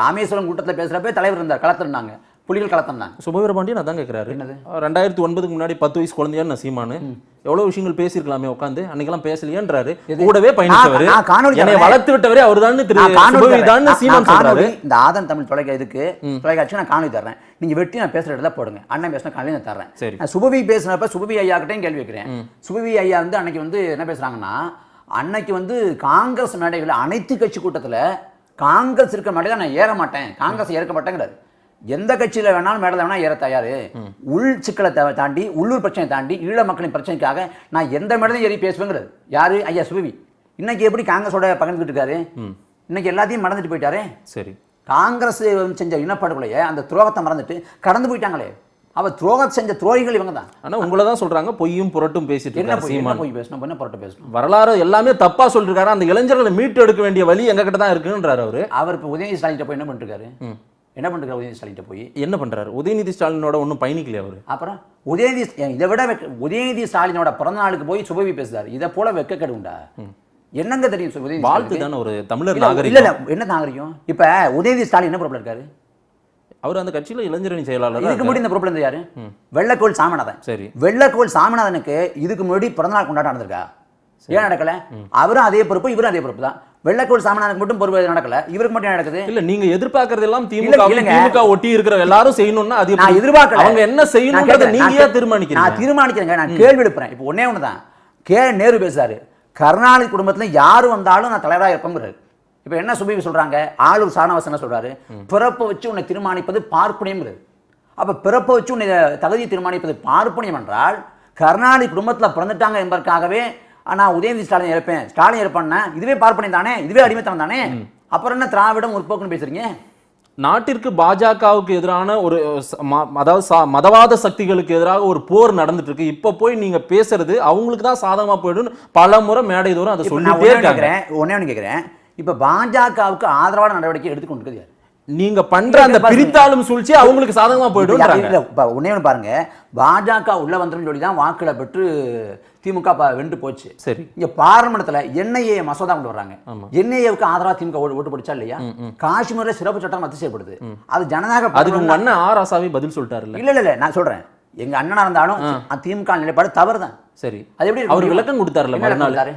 ராமேஸ்வரம் கூட்டத்தில் பேசுகிறப்ப தலைவர் இருந்தார் கலத்திருந்தாங்க புலிகள் கலத்தம் தான் சுபவீர பாண்டியன் அதான் கேட்குறாரு ரெண்டாயிரத்தி ஒன்பதுக்கு முன்னாடி பத்து வயசு குழந்தையான சீமானு எவ்வளவு விஷயங்கள் பேசிருக்கலாமே உட்காந்து அன்னைக்கெல்லாம் பேசலையேன்றாரு கூடவே பயணிச்சவர் என்னை வளர்த்து விட்டவரே அவர் தான் சீமான் சொல்றாரு இந்த ஆதன் தமிழ் தொலைக்கா இதுக்கு தொலைக்காட்சி நான் காணொலி தர்றேன் நீங்க வெட்டி நான் பேசுற இடத்துல போடுங்க அண்ணன் பேசின காணொலி நான் தர்றேன் சரி சுபவி பேசுனப்ப சுபவி ஐயா கிட்டையும் கேள்வி வைக்கிறேன் சுபவி ஐயா வந்து அன்னைக்கு வந்து என்ன பேசுறாங்கன்னா அன்னைக்கு வந்து காங்கிரஸ் மேடைகள் அனைத்து கட்சி கூட்டத்தில் காங்கிரஸ் இருக்க மேடையில் நான் ஏற மாட்டேன் காங்கிரஸ் ஏற்க மாட்டேங்கிறாரு எந்த கட்சியில் வேணாலும் மேடல வேணால் ஏற தயார் உள் சிக்கலை தாண்டி உள்ளூர் பிரச்சனை தாண்டி ஈழ மக்களின் பிரச்சனைக்காக நான் எந்த மேடலையும் ஏறி பேசுவேங்கிறது யாரு ஐயா சுபவி இன்னைக்கு எப்படி காங்கிரஸோட பகிர்ந்துட்டு இருக்காரு இன்னைக்கு எல்லாத்தையும் மறந்துட்டு போயிட்டாரு சரி காங்கிரஸ் செஞ்ச இனப்பாடுகளையே அந்த துரோகத்தை மறந்துட்டு கடந்து போயிட்டாங்களே அவ துரோகம் செஞ்ச துரோகிகள் இவங்க தான் ஆனா உங்களை தான் சொல்றாங்க பொய்யும் புரட்டும் பேசிட்டு என்ன பொய் பேசணும் என்ன புரட்டும் பேசணும் வரலாறு எல்லாமே தப்பா சொல்லிருக்காரு அந்த இளைஞர்களை மீட்டு எடுக்க வேண்டிய வழி எங்க தான் இருக்குன்றாரு அவரு அவர் இப்போ உதயநிதி ஸ்டாலின் போய் என்ன பண்ணிருக்காரு என்ன பண்ணுறாரு உதயநிதி ஸ்டாலின் போய் என்ன பண்ணுறாரு உதயநிதி ஸ்டாலினோட ஒன்றும் பயணிக்கல அவர் அப்புறம் உதயநிதி இதை விட உதயநிதி ஸ்டாலினோட பிறந்த நாளுக்கு போய் சுபவி பேசுறாரு இதை போல வெக்க உண்டா என்னங்க தெரியும் உதயநிதி வாழ்த்து தானே ஒரு தமிழர் நாகரிகம் இல்லை என்ன நாகரிகம் இப்போ உதயநிதி ஸ்டாலின் என்ன பொறுப்பில் இருக்காரு அவர் அந்த கட்சியில் இளைஞரணி செயலாளர் இதுக்கு முன்னாடி இந்த பொறுப்பில் இருந்தது யாரு வெள்ளக்கோள் சாமிநாதன் சரி வெள்ளக்கோள் சாமிநாதனுக்கு இதுக்கு முன்னாடி பிறந்தநாள் கொண்டாட்டம் நடந்திருக்கா ஏன் நடக்கல அவரும் அதே பொறுப்பு இவரும் அதே பொறுப்பு தான் வெள்ளக்கோள் சாமனானுக்கு மட்டும் பொறுப்பு நடக்கல இவருக்கு மட்டும் நடக்குது இல்ல நீங்க எதிர்பார்க்கறது எல்லாம் திமுக திமுக ஒட்டி இருக்கிற எல்லாரும் செய்யணும்னா அது நான் எதிர்பார்க்கல அவங்க என்ன செய்யணும் நீங்க தீர்மானிக்கிறீங்க நான் தீர்மானிக்கிறேங்க நான் கேள்வி எழுப்புறேன் இப்போ ஒன்னே ஒண்ணுதான் தான் கே நேரு பேசுறாரு கருணாநிதி குடும்பத்துல யாரு வந்தாலும் நான் தலைவரா இருப்போங்கிறாரு இப்ப என்ன சுபீபி சொல்றாங்க ஆளு சாணவாசன் என்ன சொல்றாரு பிறப்பை வச்சு உன்னை தீர்மானிப்பது பார்ப்பனியம்ங்கிறது அப்ப பிறப்பை வச்சு உன்னை தகுதியை தீர்மானிப்பது பார்ப்பனியம் என்றால் கருணாநிதி குடும்பத்துல பிறந்துட்டாங்க என்பதற்காகவே ஆனா உதயநிதி ஸ்டாலின் இறப்பேன் ஸ்டாலின் இறப்பான்னா இதுவே பார்ப்பனை தானே இதுவே அடிமைத்தனம் தானே அப்புறம் என்ன திராவிடம் முற்போக்குன்னு பேசுறீங்க நாட்டிற்கு பாஜகவுக்கு எதிரான ஒரு மதவாத சக்திகளுக்கு எதிராக ஒரு போர் நடந்துட்டு இருக்கு இப்ப போய் நீங்க பேசுறது அவங்களுக்கு தான் சாதகமா போயிடும் பல முறை மேடை தூரம் அதை சொல்லி கேட்கிறேன் ஒன்னே ஒன்று கேட்கிறேன் இப்ப பாஜகவுக்கு ஆதரவான நடவடிக்கை எடுத்துக்கொண்டு நீங்க பண்ற அந்த பிரித்தாலும் சூழ்ச்சி அவங்களுக்கு சாதகமா போயிடும் ஒன்னே ஒன்று பாருங்க பாஜக உள்ள வந்தோம்னு சொல்லி தான் வாக்குகளை பெற்று திமுக வென்று போச்சு சரி இங்க பார்லிமெண்ட்ல என்ஐஏ மசோதா கொண்டு வர்றாங்க என்ஐஏவுக்கு ஆதரவா திமுக ஓட்டு படிச்சா இல்லையா காஷ்மீர்ல சிறப்பு சட்டம் ரத்து செய்யப்படுது அது ஜனநாயக அதுக்கு அண்ணன் ஆர் பதில் சொல்லிட்டாரு இல்ல இல்ல நான் சொல்றேன் எங்க அண்ணனா இருந்தாலும் திமுக நிலைப்பாடு தவறு தான் சரி அது எப்படி அவர் விளக்கம் கொடுத்தாருல மறுநாள்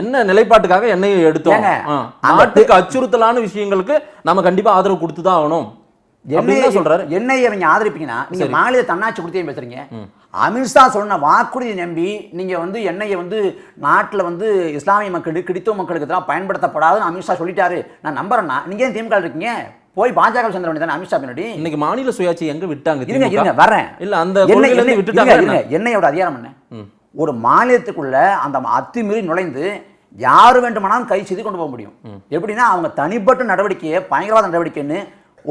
என்ன நிலைப்பாட்டுக்காக என்னையை எடுத்தோம் நாட்டுக்கு அச்சுறுத்தலான விஷயங்களுக்கு நம்ம கண்டிப்பா ஆதரவு கொடுத்துதான் ஆகணும் என்ன சொல்றாரு என்னை நீங்க ஆதரிப்பீங்கன்னா நீங்க மாநில தன்னாட்சி கொடுத்தே பேசுறீங்க அமித்ஷா சொன்ன வாக்குறுதி நம்பி நீங்கள் வந்து என்னையை வந்து நாட்டில் வந்து இஸ்லாமிய மக்களுக்கு கிடித்தோ மக்களுக்கு தான் பயன்படுத்தப்படாதுன்னு அமித்ஷா சொல்லிட்டாரு நான் நீங்க நீங்கள் திமுக இருக்கீங்க போய் பாஜக சேர்ந்த தானே அமித்ஷா பின்னாடி இன்னைக்கு மாநில சுயாட்சி எங்க விட்டாங்க இருங்க இருங்க வரேன் இல்ல அந்த விட்டுட்டாங்க என்னையோட அதிகாரம் என்ன ஒரு மாநிலத்துக்குள்ள அந்த அத்துமீறி நுழைந்து யார் வேண்டுமானாலும் கை செய்து கொண்டு போக முடியும் எப்படின்னா அவங்க தனிப்பட்ட நடவடிக்கையை பயங்கரவாத நடவடிக்கைன்னு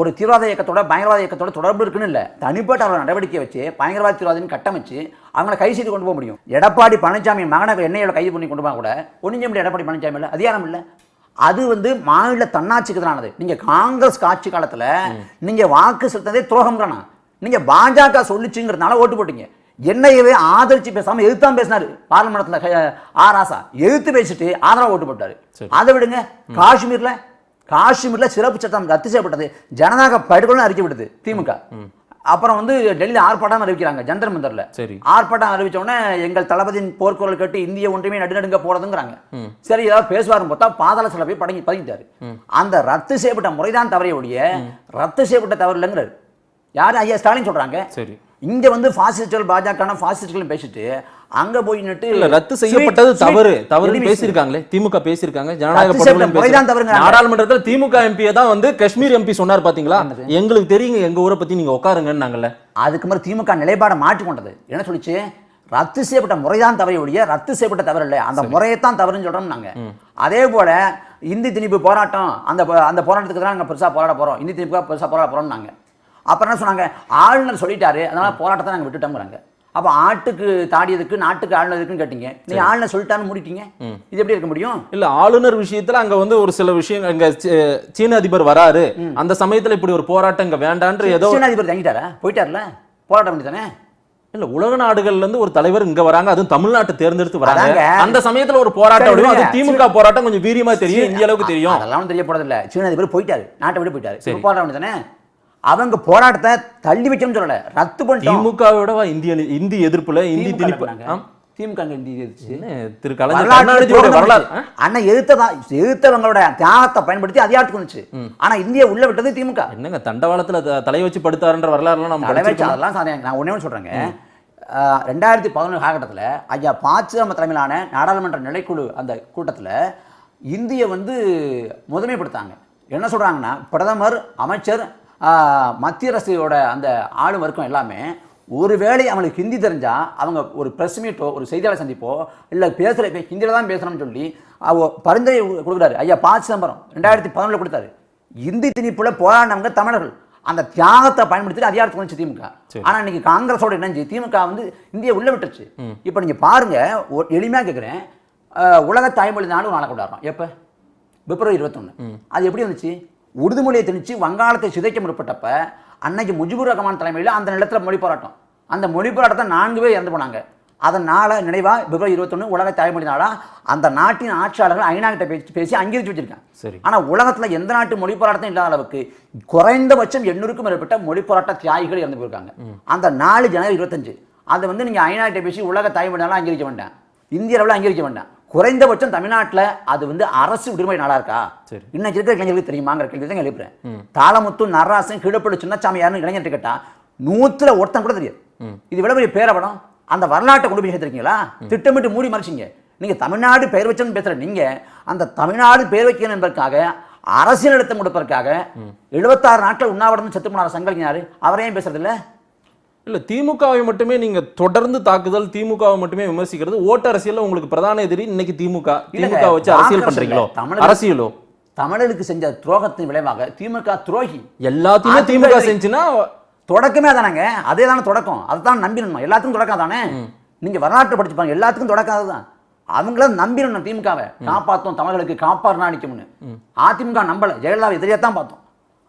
ஒரு தீவிரவாத இயக்கத்தோட பயங்கரவாத இயக்கத்தோட தொடர்பு இருக்குன்னு இல்லை தனிப்பட்ட நடவடிக்கை வச்சு பயங்கரவாத தீவிரவாதின்னு கட்டமைச்சு அவங்களை கை செய்து கொண்டு போக முடியும் எடப்பாடி பழனிசாமி மகனை என்னையோட கைது பண்ணி கொண்டு போக கூட ஒன்றும் முடியும் எடப்பாடி பழனிசாமி இல்லை அதிகாரம் இல்லை அது வந்து மாநில தன்னாட்சிக்கு தானது நீங்கள் காங்கிரஸ் ஆட்சி காலத்தில் நீங்கள் வாக்கு செலுத்ததே துரோகம்ங்கிறானா நீங்கள் பாஜக சொல்லிச்சுங்கிறதுனால ஓட்டு போட்டீங்க என்னையவே ஆதரிச்சு பேசாமல் எதிர்த்தான் பேசினார் பார்லிமெண்டத்தில் ஆராசா எதிர்த்து பேசிட்டு ஆதரவு ஓட்டு போட்டார் அதை விடுங்க காஷ்மீரில் காஷ்மீரில் சிறப்பு சட்டம் ரத்து செய்யப்பட்டது ஜனநாயக படுகொலை அறிக்கை விடுது திமுக அப்புறம் வந்து டெல்லியில் ஆர்ப்பாட்டம் அறிவிக்கிறாங்க ஜந்தர் மந்தர்ல சரி ஆர்ப்பாட்டம் அறிவிச்ச உடனே எங்கள் தளபதியின் போர்க்குரல் கேட்டு இந்திய ஒன்றுமே நடுநடுங்க போறதுங்கிறாங்க சரி ஏதாவது பேசுவாருன்னு பார்த்தா பாதாள சில போய் படங்கி பதிக்கிட்டாரு அந்த ரத்து செய்யப்பட்ட முறைதான் தவறைய ஒழிய ரத்து செய்யப்பட்ட தவறு இல்லைங்கிறாரு யார் ஐயா ஸ்டாலின் சொல்றாங்க சரி இங்க வந்து பாசிஸ்டுகள் பாஜக பாசிஸ்டுகள் பேசிட்டு அங்க போய் நட்டு இல்ல ரத்து செய்யப்பட்டது தவறு தவறு பேசியிருக்காங்களே திமுக பேசியிருக்காங்க ஜனநாயக நாடாளுமன்றத்தில் திமுக எம்பியை தான் வந்து காஷ்மீர் எம்பி சொன்னார் பாத்தீங்களா எங்களுக்கு தெரியுங்க எங்க ஊரை பத்தி நீங்க நாங்கள அதுக்கு மாதிரி திமுக நிலைப்பாடை மாற்றி கொண்டது என்ன சொல்லிச்சு ரத்து செய்யப்பட்ட முறைதான் தவறை ஒழிய ரத்து செய்யப்பட்ட தவறு இல்லை அந்த முறையைத்தான் தவறுன்னு சொல்றோம் நாங்க அதே போல இந்தி திணிப்பு போராட்டம் அந்த அந்த போராட்டத்துக்கு தான் நாங்கள் பெருசாக போராட போகிறோம் இந்தி திணிப்புக்காக பெருசாக போராட போகிறோம்னாங்க அப்புறம் என்ன சொன்னாங்க ஆளுநர் சொல்லிட்டாரு அதனால போராட்டத்தை நாங்கள் விட்டுட்டோம்ங்கிறாங்க அப்போ ஆட்டுக்கு தாடியதுக்கு நாட்டுக்கு ஆளுநருக்குன்னு கேட்டீங்க நீ ஆளுநர் சொல்லிட்டான்னு முடிட்டீங்க இது எப்படி இருக்க முடியும் இல்ல ஆளுநர் விஷயத்துல அங்க வந்து ஒரு சில விஷயம் அங்க சீன அதிபர் வராரு அந்த சமயத்துல இப்படி ஒரு போராட்டம் இங்கே வேண்டான்ற ஏதோ சீன அதிபர் தங்கிட்டாரா போயிட்டார்ல போராட்டம் பண்ணி தானே இல்ல உலக நாடுகள்ல இருந்து ஒரு தலைவர் இங்க வராங்க அதுவும் தமிழ்நாட்டை தேர்ந்தெடுத்து வராங்க அந்த சமயத்துல ஒரு போராட்டம் அது திமுக போராட்டம் கொஞ்சம் வீரியமா தெரியும் இந்த அளவுக்கு தெரியும் அதெல்லாம் தெரிய போறது இல்ல சீன அதிபர் போயிட்டாரு நாட்டை விட்டு போயிட்டாரு போராட்டம் தானே அவங்க போராட்டத்தை தள்ளி வச்சோம்னு சொல்லல ரத்து பண்ணிட்டோம் திமுகவோட இந்திய இந்தி எதிர்ப்புல இந்தி திணிப்பு திமுக திரு கலைஞர் அண்ணா எழுத்ததான் எழுத்தவங்களோட தியாகத்தை பயன்படுத்தி அதிகாரத்துக்கு வந்துச்சு ஆனா இந்தியா உள்ள விட்டது திமுக என்னங்க தண்டவாளத்துல தலை வச்சு படுத்தாருன்ற வரலாறுலாம் நம்ம தலை வச்சு அதெல்லாம் நான் ஒன்னே சொல்றேங்க ரெண்டாயிரத்தி பதினொன்று காலகட்டத்தில் ஐயா பாச்சிரம தலைமையிலான நாடாளுமன்ற நிலைக்குழு அந்த கூட்டத்தில் இந்தியை வந்து முதன்மைப்படுத்தாங்க என்ன சொல்கிறாங்கன்னா பிரதமர் அமைச்சர் மத்திய அரசோட அந்த ஆளும் வர்க்கம் எல்லாமே ஒருவேளை அவனுக்கு ஹிந்தி தெரிஞ்சால் அவங்க ஒரு ப்ரெஸ் மீட்டோ ஒரு செய்தியாளர் சந்திப்போ இல்லை பேசுகிற ஹிந்தியில் தான் பேசணும்னு சொல்லி அவ பரிந்துரை கொடுக்குறாரு ஐயா பா சிதம்பரம் ரெண்டாயிரத்தி பதினொன்றில் கொடுத்தாரு இந்தி திணிப்புல போராடினவங்க தமிழர்கள் அந்த தியாகத்தை பயன்படுத்தி அதிகாரத்துக்கு வந்துச்சு திமுக ஆனால் இன்னைக்கு காங்கிரஸோட இணைஞ்சு திமுக வந்து இந்தியை உள்ள விட்டுருச்சு இப்போ நீங்கள் பாருங்க எளிமையாக கேட்குறேன் உலக தாய்மொழி நாளும் நாளை கொண்டாடுறோம் எப்போ பிப்ரவரி இருபத்தொன்று அது எப்படி வந்துச்சு உறுதிமொழியை திணிச்சு வங்காளத்தை சிதைக்க முற்பட்டப்ப அன்னைக்கு முஜிபுர் ரஹ்மான் தலைமையில் அந்த நிலத்தில் மொழி போராட்டம் அந்த மொழி போராட்டத்தை நான்கு பேர் இறந்து போனாங்க அதனால் நினைவாக பிப்ரவரி இருபத்தொன்று உலக தாய்மொழி நாளாக அந்த நாட்டின் ஆட்சியாளர்கள் ஐநா கிட்ட பேசி பேசி அங்கீகரித்து வச்சிருக்காங்க சரி ஆனால் உலகத்தில் எந்த நாட்டு மொழி போராட்டம் இல்லாத அளவுக்கு குறைந்தபட்சம் எண்ணூறுக்கும் மேற்பட்ட மொழி போராட்ட தியாகிகள் இறந்து போயிருக்காங்க அந்த நாலு ஜனவரி இருபத்தஞ்சு அதை வந்து நீங்கள் ஐநா கிட்ட பேசி உலக தாய்மொழி நாளாக அங்கீகரிக்க வேண்டாம் இந்திய அளவில் அங்கீகரிக்க வேண்டாம் குறைந்தபட்சம் தமிழ்நாட்டில் அது வந்து அரசு விடுமுறை நாளாக இருக்கா இன்னைக்கு இருக்கிற இளைஞர்களுக்கு தெரியுமாங்கிற கேள்வி தான் எழுப்புறேன் தாளமுத்தும் நராசன் கீழப்பட்டு சின்னச்சாமி யாருன்னு இளைஞர் கேட்டால் நூத்துல ஒருத்தன் கூட தெரியாது இது விட பெரிய பேரவடம் அந்த வரலாற்றை கொண்டு போய் சேர்த்துருக்கீங்களா திட்டமிட்டு மூடி மறைச்சிங்க நீங்கள் தமிழ்நாடு பெயர் வச்சோன்னு பேசுகிற நீங்கள் அந்த தமிழ்நாடு பெயர் வைக்கணும் என்பதற்காக அரசியல் எடுத்து கொடுப்பதற்காக எழுபத்தாறு நாட்கள் உண்ணாவிடம் செத்து போனார் சங்கலிஞாரு அவரையும் பேசுறது இல்லை இல்லை திமுகவை மட்டுமே நீங்க தொடர்ந்து தாக்குதல் திமுகவை மட்டுமே விமர்சிக்கிறது ஓட்டு அரசியல் உங்களுக்கு பிரதான எதிரி இன்னைக்கு திமுக திமுக வச்சு அரசியல் பண்றீங்களோ அரசியலோ தமிழருக்கு செஞ்ச துரோகத்தின் விளைவாக திமுக துரோகி எல்லாத்தையுமே திமுக செஞ்சுன்னா தொடக்கமே அதானாங்க அதே தானே தொடக்கம் அதை தான் நம்பிடணும் எல்லாத்துக்கும் தொடக்கம் தானே நீங்க வரலாற்று படிச்சுப்பாங்க எல்லாத்துக்கும் தொடக்கம் அதுதான் அவங்கள நம்பிடணும் திமுகவை காப்பாத்தோம் தமிழர்களுக்கு காப்பாறுனா நிற்கும்னு அதிமுக நம்பல ஜெயலலிதா எதிரியா தான் பார்த்தோம்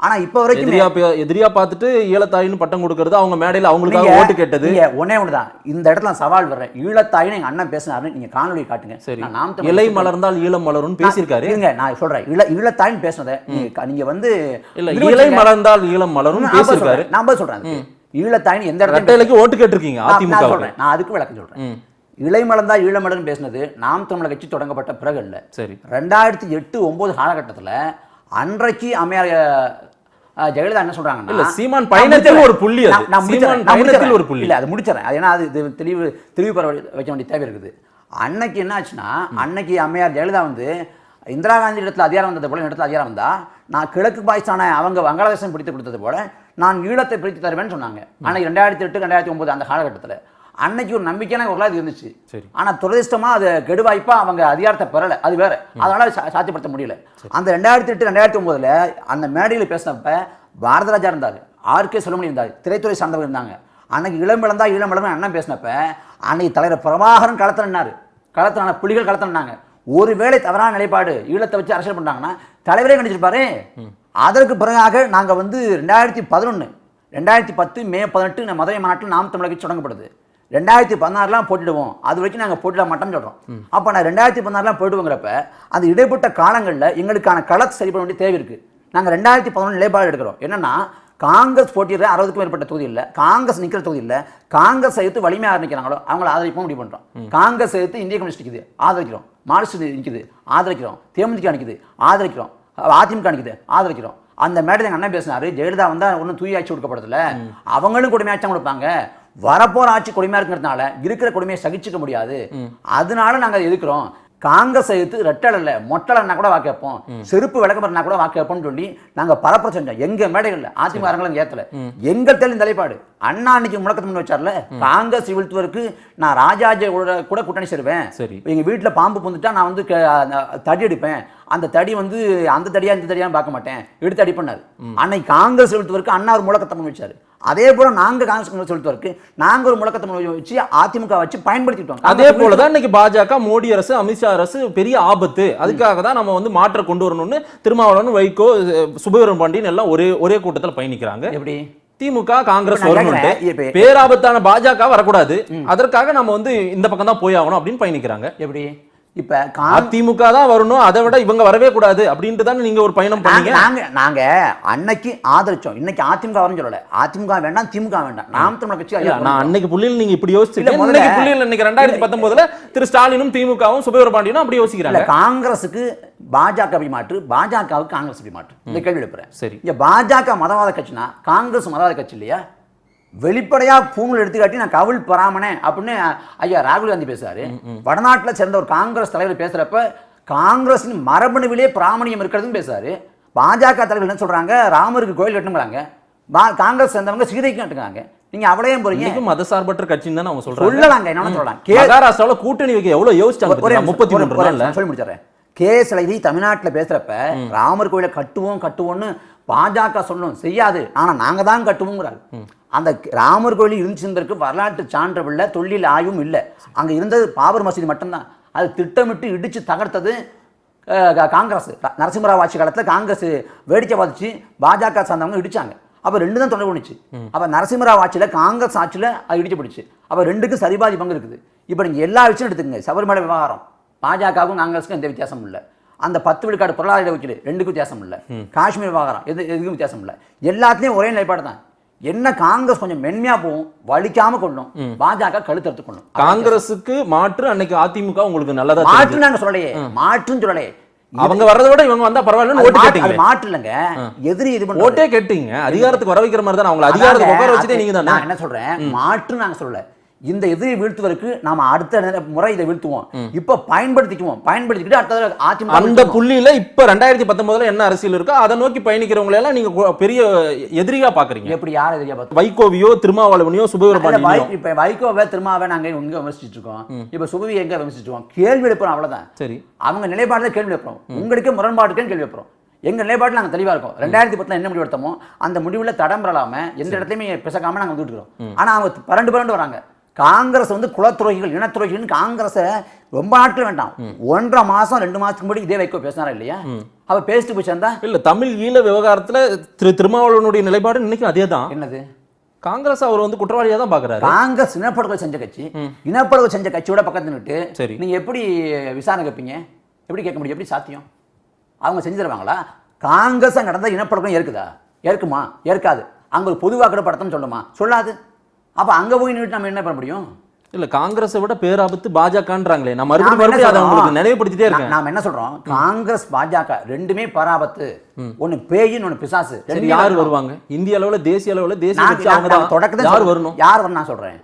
ஆனா இப்ப வரைக்கும் எதிரியா எதிரியா பார்த்துட்டு ஈழத்தாயின்னு பட்டம் கொடுக்கறது அவங்க மேடையில அவங்களுக்கு ஓட்டு கேட்டது ஒன்னே ஒண்ணுதான் இந்த இடத்துல சவால் வர்றேன் ஈழத்தாயின்னு எங்க அண்ணன் பேசினாருன்னு நீங்க காணொலி காட்டுங்க சரி நாம் இலை மலர்ந்தால் ஈழம் மலரும் பேசியிருக்காரு இருங்க நான் சொல்றேன் இல்ல ஈழத்தாயின்னு பேசுனதை நீங்க வந்து இல்ல இலை மலர்ந்தால் ஈழம் மலரும் பேசியிருக்காரு நான் சொல்றேன் ஈழத்தாயின்னு எந்த இடத்துல ஓட்டு கேட்டிருக்கீங்க அதிமுக சொல்றேன் நான் அதுக்கு விளக்கம் சொல்றேன் இளைமலர்ந்தா ஈழமலர்னு பேசினது நாம் தமிழக கட்சி தொடங்கப்பட்ட பிறகு இல்லை சரி ரெண்டாயிரத்தி எட்டு ஒன்பது காலகட்டத்தில் அன்றைக்கு அமையா ஜெயலலிதா என்ன சொல்றாங்கன்னா சீமான் பயணத்தில் ஒரு புள்ளி நான் பயணத்தில் ஒரு புள்ளி இல்ல அது முடிச்சறேன் அது ஏன்னா அது தெளிவு தெளிவு பெற வைக்க வேண்டிய தேவை இருக்குது அன்னைக்கு என்ன ஆச்சுன்னா அன்னைக்கு அம்மையார் ஜெயலலிதா வந்து இந்திரா காந்தி இடத்துல அதிகாரம் வந்தது போல இடத்துல அதிகாரம் வந்தா நான் கிழக்கு பாகிஸ்தானை அவங்க வங்காளதேசம் பிடித்து கொடுத்தது போல நான் ஈழத்தை பிரித்து தருவேன்னு சொன்னாங்க ஆனால் ரெண்டாயிரத்தி எட்டு ரெண்டாயிரத்தி ஒன்பது அந்த காலகட்டத்தில் அன்னைக்கு ஒரு நம்பிக்கையான ஒரு இது இருந்துச்சு ஆனால் துரதிஷ்டமாக அது கெடுவாய்ப்பாக அவங்க அதிகாரத்தை பெறலை அது வேற அதனால் சாத்தியப்படுத்த முடியல அந்த ரெண்டாயிரத்தி எட்டு ரெண்டாயிரத்தி ஒம்போதில் அந்த மேடையில் பேசினப்ப பாரதராஜா இருந்தார் ஆர்கே சொல்லமணி இருந்தார் திரைத்துறை சார்ந்தவர் இருந்தாங்க அன்னைக்கு இளம் இளந்தா இளம் அண்ணன் பேசினப்ப அன்னைக்கு தலைவர் பிரபாகரன் களத்தினார் களத்தினான புலிகள் களத்தினாங்க ஒருவேளை தவறான நிலைப்பாடு ஈழத்தை வச்சு அரசியல் பண்ணாங்கன்னா தலைவரே கணிச்சிருப்பாரு அதற்கு பிறகாக நாங்கள் வந்து ரெண்டாயிரத்தி பதினொன்று ரெண்டாயிரத்தி பத்து மே பதினெட்டு மதுரை மாநாட்டில் நாம் தமிழகத்தில் தொடங்கப்படுது ரெண்டாயிரத்தி பதினாறுலாம் போட்டுடுவோம் அது வரைக்கும் நாங்கள் போட்டிட மாட்டோம்னு சொல்கிறோம் அப்போ நான் ரெண்டாயிரத்தி பதினாறுலாம் போயிடுவோங்கிறப்ப அந்த இடைப்பட்ட காலங்களில் எங்களுக்கான களத்தை சரி பண்ண வேண்டிய தேவை இருக்குது நாங்கள் ரெண்டாயிரத்தி பதினொன்று நிலைப்பாடு எடுக்கிறோம் என்னென்னா காங்கிரஸ் போட்டியிடுற அறுபதுக்கும் மேற்பட்ட தொகுதி இல்லை காங்கிரஸ் நிற்கிற தொகுதி இல்லை காங்கிரஸ் எடுத்து வலிமையாக ஆரம்பிக்கிறாங்களோ அவங்கள ஆதரிப்போம் முடிவு பண்ணுறோம் காங்கிரஸ் எடுத்து இந்திய கம்யூனிஸ்ட் நிற்குது ஆதரிக்கிறோம் மார்க்சிஸ்ட் நிற்குது ஆதரிக்கிறோம் தேமுதிக நிற்குது ஆதரிக்கிறோம் அதிமுக நிற்குது ஆதரிக்கிறோம் அந்த மேடத்தை எங்கள் அண்ணன் பேசினார் ஜெயலலிதா வந்தால் ஒன்றும் தூயாட்சி கொடுக்கப்படல அவங்களும் கூட கொடுமையாச்சும் கொடுப்பாங்க வரப்போற ஆட்சி கொடுமையா இருக்கிறதுனால இருக்கிற கொடுமையை சகிச்சுக்க முடியாது அதனால நாங்க எதிர்க்கிறோம் காங்கிரஸ் எடுத்து ரெட்டலல்ல மொட்டலன்னா கூட வைப்போம் செருப்பு விளக்கப்படனா கூட வைப்போம் சொல்லி நாங்க பரப்புற செஞ்சோம் எங்க மேடைகள்ல அதிமுக ஏத்தல எங்க தெளிந்த நிலைப்பாடு அண்ணா அன்னைக்கு முழக்கத்தை முன் வச்சார்ல காங்கிரஸ் வீழ்த்துவருக்கு நான் ராஜாஜ கூட கூட்டணி சேருவேன் எங்க வீட்டுல பாம்பு புந்துட்டா நான் வந்து தடி அடிப்பேன் அந்த தடி வந்து அந்த தடியா இந்த தடியான்னு பார்க்க மாட்டேன் எடுத்து அடி பண்ணார் அன்னைக்கு காங்கிரஸ் எழுத்துவருக்கு அண்ணா ஒரு முழக்கத்தை முன் வச்சாரு அதே போல நாங்க காங்கிரஸ் சொல்லிட்டு நாங்க ஒரு முழக்கத்தை வச்சு அதிமுக வச்சு பயன்படுத்திட்டோம் அதே போலதான் இன்னைக்கு பாஜக மோடி அரசு அமித்ஷா அரசு பெரிய ஆபத்து அதுக்காக தான் நம்ம வந்து மாற்ற கொண்டு வரணும்னு திருமாவளவன் வைகோ சுபவீரன் பாண்டியன் எல்லாம் ஒரே ஒரே கூட்டத்தில் பயணிக்கிறாங்க எப்படி திமுக காங்கிரஸ் பேராபத்தான பாஜக வரக்கூடாது அதற்காக நம்ம வந்து இந்த பக்கம் தான் போய் ஆகணும் அப்படின்னு பயணிக்கிறாங்க எப்படி இப்போ அதிமுக தான் வரணும் அதை விட இவங்க வரவே கூடாது அப்படின்ட்டு தான் நீங்க ஒரு பயணம் பண்ணீங்க நாங்க நாங்கள் அன்னைக்கு ஆதரிச்சோம் இன்னைக்கு அதிமுக வரணும் சொல்லலை அதிமுக வேண்டாம் திமுக வேண்டாம் நாம் தமிழ் கட்சி நான் அன்னைக்கு புள்ளியில் நீங்கள் இப்படி யோசிச்சு முதல்ல புள்ளியில் இன்னைக்கு ரெண்டாயிரத்தி பத்தொன்பதுல திரு ஸ்டாலினும் திமுகவும் சுபேர பாண்டியனும் அப்படி யோசிக்கிறாங்க காங்கிரஸுக்கு பாஜக அப்படி மாற்று பாஜகவுக்கு காங்கிரஸ் அப்படி மாற்று இந்த கேள்வி எழுப்புறேன் சரி இங்கே பாஜக மதவாத கட்சினா காங்கிரஸ் மதவாத கட்சி இல்லையா வெளிப்படையாக பூங்கல் எடுத்துக்காட்டி நான் கவுல் பராமனே அப்படின்னு ஐயா ராகுல் காந்தி பேசுறாரு வடநாட்டில் சேர்ந்த ஒரு காங்கிரஸ் தலைவர் பேசுகிறப்ப காங்கிரஸின் மரபணுவிலே பிராமணியம் இருக்கிறதுன்னு பேசுறாரு பாஜக தலைவர் என்ன சொல்கிறாங்க ராமருக்கு கோயில் கட்டுங்கிறாங்க காங்கிரஸ் சேர்ந்தவங்க சீதைக்கும் கட்டுக்கிறாங்க நீங்க அவளையும் போறீங்க மத சார்பற்ற கட்சி தான் அவங்க சொல்றாங்க சொல்லலாங்க என்ன சொல்லலாம் மகாராஷ்டிரால கூட்டணி வைக்க எவ்வளவு யோசிச்சாங்க முப்பத்தி மூணு சொல்லி முடிச்சிடறேன் கே சலவி தமிழ்நாட்டில் பேசுறப்ப ராமர் கோயிலை கட்டுவோம் கட்டுவோம்னு பாஜக சொல்லணும் செய்யாது ஆனா நாங்க தான் கட்டுவோங்கிறாங்க அந்த ராமர் கோயில் இருந்துச்சுன்றதுக்கு வரலாற்று சான்றவில்லை தொழில் ஆயும் இல்லை அங்கே இருந்தது பாபர் மசூதி மட்டும்தான் அது திட்டமிட்டு இடித்து தகர்த்தது காங்கிரஸ் நரசிம்மராவ் ஆட்சி காலத்தில் காங்கிரஸ் வேடிக்கை பாதிச்சு பாஜக சார்ந்தவங்க இடித்தாங்க அப்போ ரெண்டு தான் தொடர்பு பண்ணிச்சு அப்போ நரசிம்மராவ் ஆட்சியில் காங்கிரஸ் ஆட்சியில் அது இடிச்சு பிடிச்சி அப்போ ரெண்டுக்கும் சரிபாதி பங்கு இருக்குது இப்போ நீங்கள் எல்லா விஷயம் எடுத்துக்கங்க சபரிமலை விவகாரம் பாஜகவும் காங்கிரஸுக்கும் எந்த வித்தியாசமும் இல்லை அந்த பத்து விழுக்காடு பொருளாதார ஒதுக்கீடு ரெண்டுக்கும் வித்தியாசம் இல்லை காஷ்மீர் விவகாரம் எது எதுக்கும் வித்தியாசம் இல்லை எல்லாத்துலேயும் ஒரே நிலைப்பாடு தான் என்ன காங்கிரஸ் கொஞ்சம் மென்மையா போகும் வலிக்காம கொள்ளும் பாஜக கழுத்தெடுத்து கொள்ளும் காங்கிரஸுக்கு மாற்று அன்னைக்கு அதிமுக உங்களுக்கு நல்லதா மாற்று நாங்க சொல்லலையே மாற்றுன்னு சொல்லலையே அவங்க வர்றதை விட இவங்க வந்தா பரவாயில்ல ஓட்டு கேட்டீங்க இல்லங்க எதிரி இது ஓட்டே கேட்டீங்க அதிகாரத்துக்கு வர வைக்கிற மாதிரி தான் அவங்க அதிகாரத்துக்கு உட்கார வச்சுட்டே நீங்க தான் என்ன சொல்றேன் மாற்று நாங்க சொல்லல இந்த எதிரியை வீழ்த்துவதற்கு நாம அடுத்த முறை இதை வீழ்த்துவோம் இப்ப பயன்படுத்திக்குவோம் பயன்படுத்திக்கிட்டு அடுத்த அதிமுக அந்த புள்ளியில இப்ப ரெண்டாயிரத்தி பத்தொன்பதுல என்ன அரசியல் இருக்கோ அதை நோக்கி பயணிக்கிறவங்களை எல்லாம் நீங்க பெரிய எதிரியா பாக்குறீங்க எப்படி யார் எதிரியா பாக்கு வைகோவியோ திருமாவளவனியோ சுபவீர இப்ப வைகோவை திருமாவை நாங்க எங்க விமர்சிச்சுட்டு இருக்கோம் இப்ப சுபவி எங்க விமர்சிச்சுட்டு கேள்வி எழுப்புறோம் அவ்வளவுதான் சரி அவங்க நிலைப்பாடுல கேள்வி எழுப்புறோம் உங்களுக்கு முரண்பாட்டுக்கே கேள்வி எங்கள் நிலைப்பாட்டில் நாங்கள் தெளிவாக இருக்கோம் ரெண்டாயிரத்தி பத்தில் என்ன முடிவு எடுத்தோமோ அந்த முடிவில் தடம் எந்த இடத்துலையுமே பிசக்காமல் நாங்கள் வந்துட்டு ஆனால் அவங்க பரண்டு பரண்டு வராங்க காங்கிரஸ் வந்து குலத்துறைகள் இனத்துறைகள் காங்கிரஸை ரொம்ப நாட்கள் வேண்டாம் ஒன்றரை மாசம் ரெண்டு மாசத்துக்கு முன்னாடி இதே வைக்கோ பேசினாரா இல்லையா அவ பேசிட்டு சேர்ந்தா இல்ல தமிழ் ஈழ விவகாரத்துல திரு திருமாவளவனுடைய நிலைப்பாடு நினைக்கும் அதே தான் என்னது காங்கிரஸ் அவர் வந்து குற்றவாளியா தான் பாக்குறாரு காங்கிரஸ் இனப்படுகொலை செஞ்ச கட்சி இனப்படுகொலை செஞ்ச கட்சியோட பக்கத்துல நிட்டு சரி நீங்க எப்படி விசாரணை கேட்பீங்க எப்படி கேட்க முடியும் எப்படி சாத்தியம் அவங்க செஞ்சு தருவாங்களா காங்கிரஸ் நடந்த இனப்படுகொலை ஏற்குதா ஏற்குமா ஏற்காது அவங்களுக்கு பொதுவாக படத்தம் சொல்லுமா சொல்லாது அப்போ அங்கே போய் நின்று நம்ம என்ன பண்ண முடியும் இல்ல காங்கிரஸை விட பேராபத்து பாஜகன்றாங்களே நம்ம மறுபடியும் அதை உங்களுக்கு நினைவுபடுத்திட்டே இருக்கேன் நாம என்ன சொல்றோம் காங்கிரஸ் பாஜக ரெண்டுமே பராபத்து ஒன்று பேயின் ஒன்னு பிசாசு ரெண்டு யார் வருவாங்க இந்திய அளவில் தேசிய அளவுல தேசிய தொடக்கத்தை யார் வரணும் யார் வரணும் நான் சொல்றேன்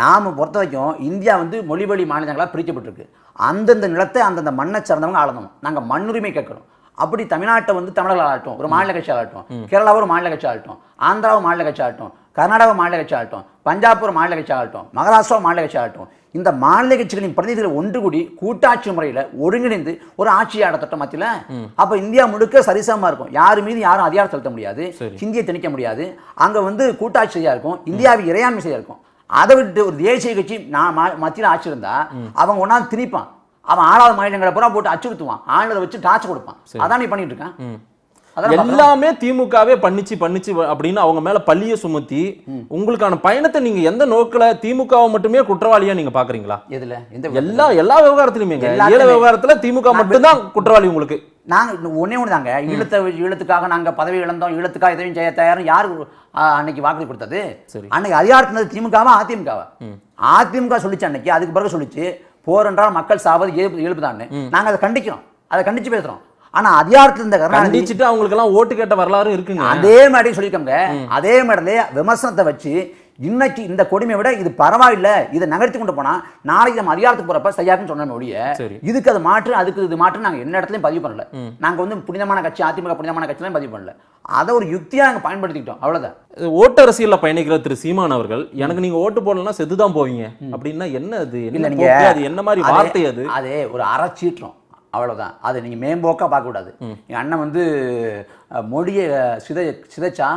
நாம பொறுத்த வரைக்கும் இந்தியா வந்து மொழிவழி மாநிலங்களா பிரிக்கப்பட்டிருக்கு அந்தந்த நிலத்தை அந்தந்த மண்ணை சார்ந்தவங்க ஆளணும் நாங்க மண்ணுரிமை கேட்கணும் அப்படி தமிழ்நாட்டை வந்து தமிழர்கள் ஆகட்டும் ஒரு மாநில கட்சி ஆகட்டும் கேரளாவும் ஒரு மாநில கட்சி ஆகட்டும் ஆந்திராவும் மாநில கட்சி ஆகட்டும் கர்நாடக மாநில கட்சி ஆகட்டும் பஞ்சாபூர் மாநில கட்சி ஆகட்டும் மகாராஷ்டிரா மாநில கட்சி ஆகட்டும் இந்த மாநில கட்சிகளின் பிரதிநிதிகள் ஒன்று கூடி கூட்டாட்சி முறையில் ஒருங்கிணைந்து ஒரு ஆட்சி ஆடத்தட்டம் மத்தியில் அப்போ இந்தியா முழுக்க சரிசமமாக இருக்கும் யார் மீது யாரும் அதிகாரம் செலுத்த முடியாது ஹிந்தியை திணிக்க முடியாது அங்கே வந்து கூட்டாட்சி செய்யா இருக்கும் இந்தியாவை இறையாண்மை செய்யா இருக்கும் அதை விட்டு ஒரு தேசிய கட்சி நான் மத்தியில் ஆட்சி இருந்தா அவங்க ஒன்றா திணிப்பான் அவன் ஆறாவது மாநிலங்களை பூரா போட்டு அச்சுறுத்துவான் ஆளுநரை வச்சு டார்ச் கொடுப்பான் அதான் நீ பண்ணிட்டு இருக்கான் எல்லாமே திமுகவே பண்ணிச்சு பண்ணிச்சு அப்படின்னு அவங்க மேல பள்ளிய சுமத்தி உங்களுக்கான பயணத்தை நீங்க எந்த நோக்கில திமுகவை மட்டுமே குற்றவாளியா நீங்க பாக்குறீங்களா எதுல எல்லா எல்லா விவகாரத்திலுமே ஈழ விவகாரத்துல திமுக மட்டும்தான் குற்றவாளி உங்களுக்கு நாங்க ஒன்னே ஒன்று தாங்க ஈழத்தை ஈழத்துக்காக நாங்க பதவி இழந்தோம் ஈழத்துக்காக எதையும் செய்ய தயாரும் யாரு அன்னைக்கு வாக்கு கொடுத்தது அன்னைக்கு அதிகாரத்தினது திமுகவா அதிமுகவா அதிமுக சொல்லிச்சு அன்னைக்கு அதுக்கு பிறகு சொல்லிச்சு போர் என்றால் மக்கள் சாவது இயல்பு இயல்பு தான் நாங்கள் அதை கண்டிக்கிறோம் அதை கண்டிச்சு பேசுறோம் ஆனா அதிகாரத்தில் இருந்த கண்டிச்சுட்டு அவங்களுக்கு எல்லாம் ஓட்டு கேட்ட வரலாறு இருக்குங்க அதே மாதிரி சொல்லியிருக்காங்க அதே மாதிரிலே விமர்சனத்தை வச்சு இன்னைக்கு இந்த கொடுமையை விட இது பரவாயில்லை இதை நகர்த்தி கொண்டு போனா நாளைக்கு நம்ம அதிகாரத்துக்கு போறப்ப சரியாக்குன்னு சொன்ன ஒழிய இதுக்கு அது மாற்று அதுக்கு இது மாற்று நாங்க எந்த இடத்துலயும் பதிவு பண்ணல நாங்க வந்து புனிதமான கட்சி அதிமுக புனிதமான கட்சியிலும் பதிவு பண்ணல அதை ஒரு யுக்தியாக நாங்கள் பயன்படுத்திக்கிட்டோம் அவ்வளோதான் ஓட்டு அரசியலில் பயணிக்கிற திரு சீமான் அவர்கள் எனக்கு நீங்கள் ஓட்டு போடலன்னா செத்து தான் போவீங்க அப்படின்னா என்ன அது இல்லை அது என்ன மாதிரி வார்த்தை அது அதே ஒரு சீற்றம் அவ்வளோதான் அதை நீங்கள் மேம்போக்காக பார்க்கக்கூடாது எங்கள் அண்ணன் வந்து மொழியை சிதை சிதைச்சா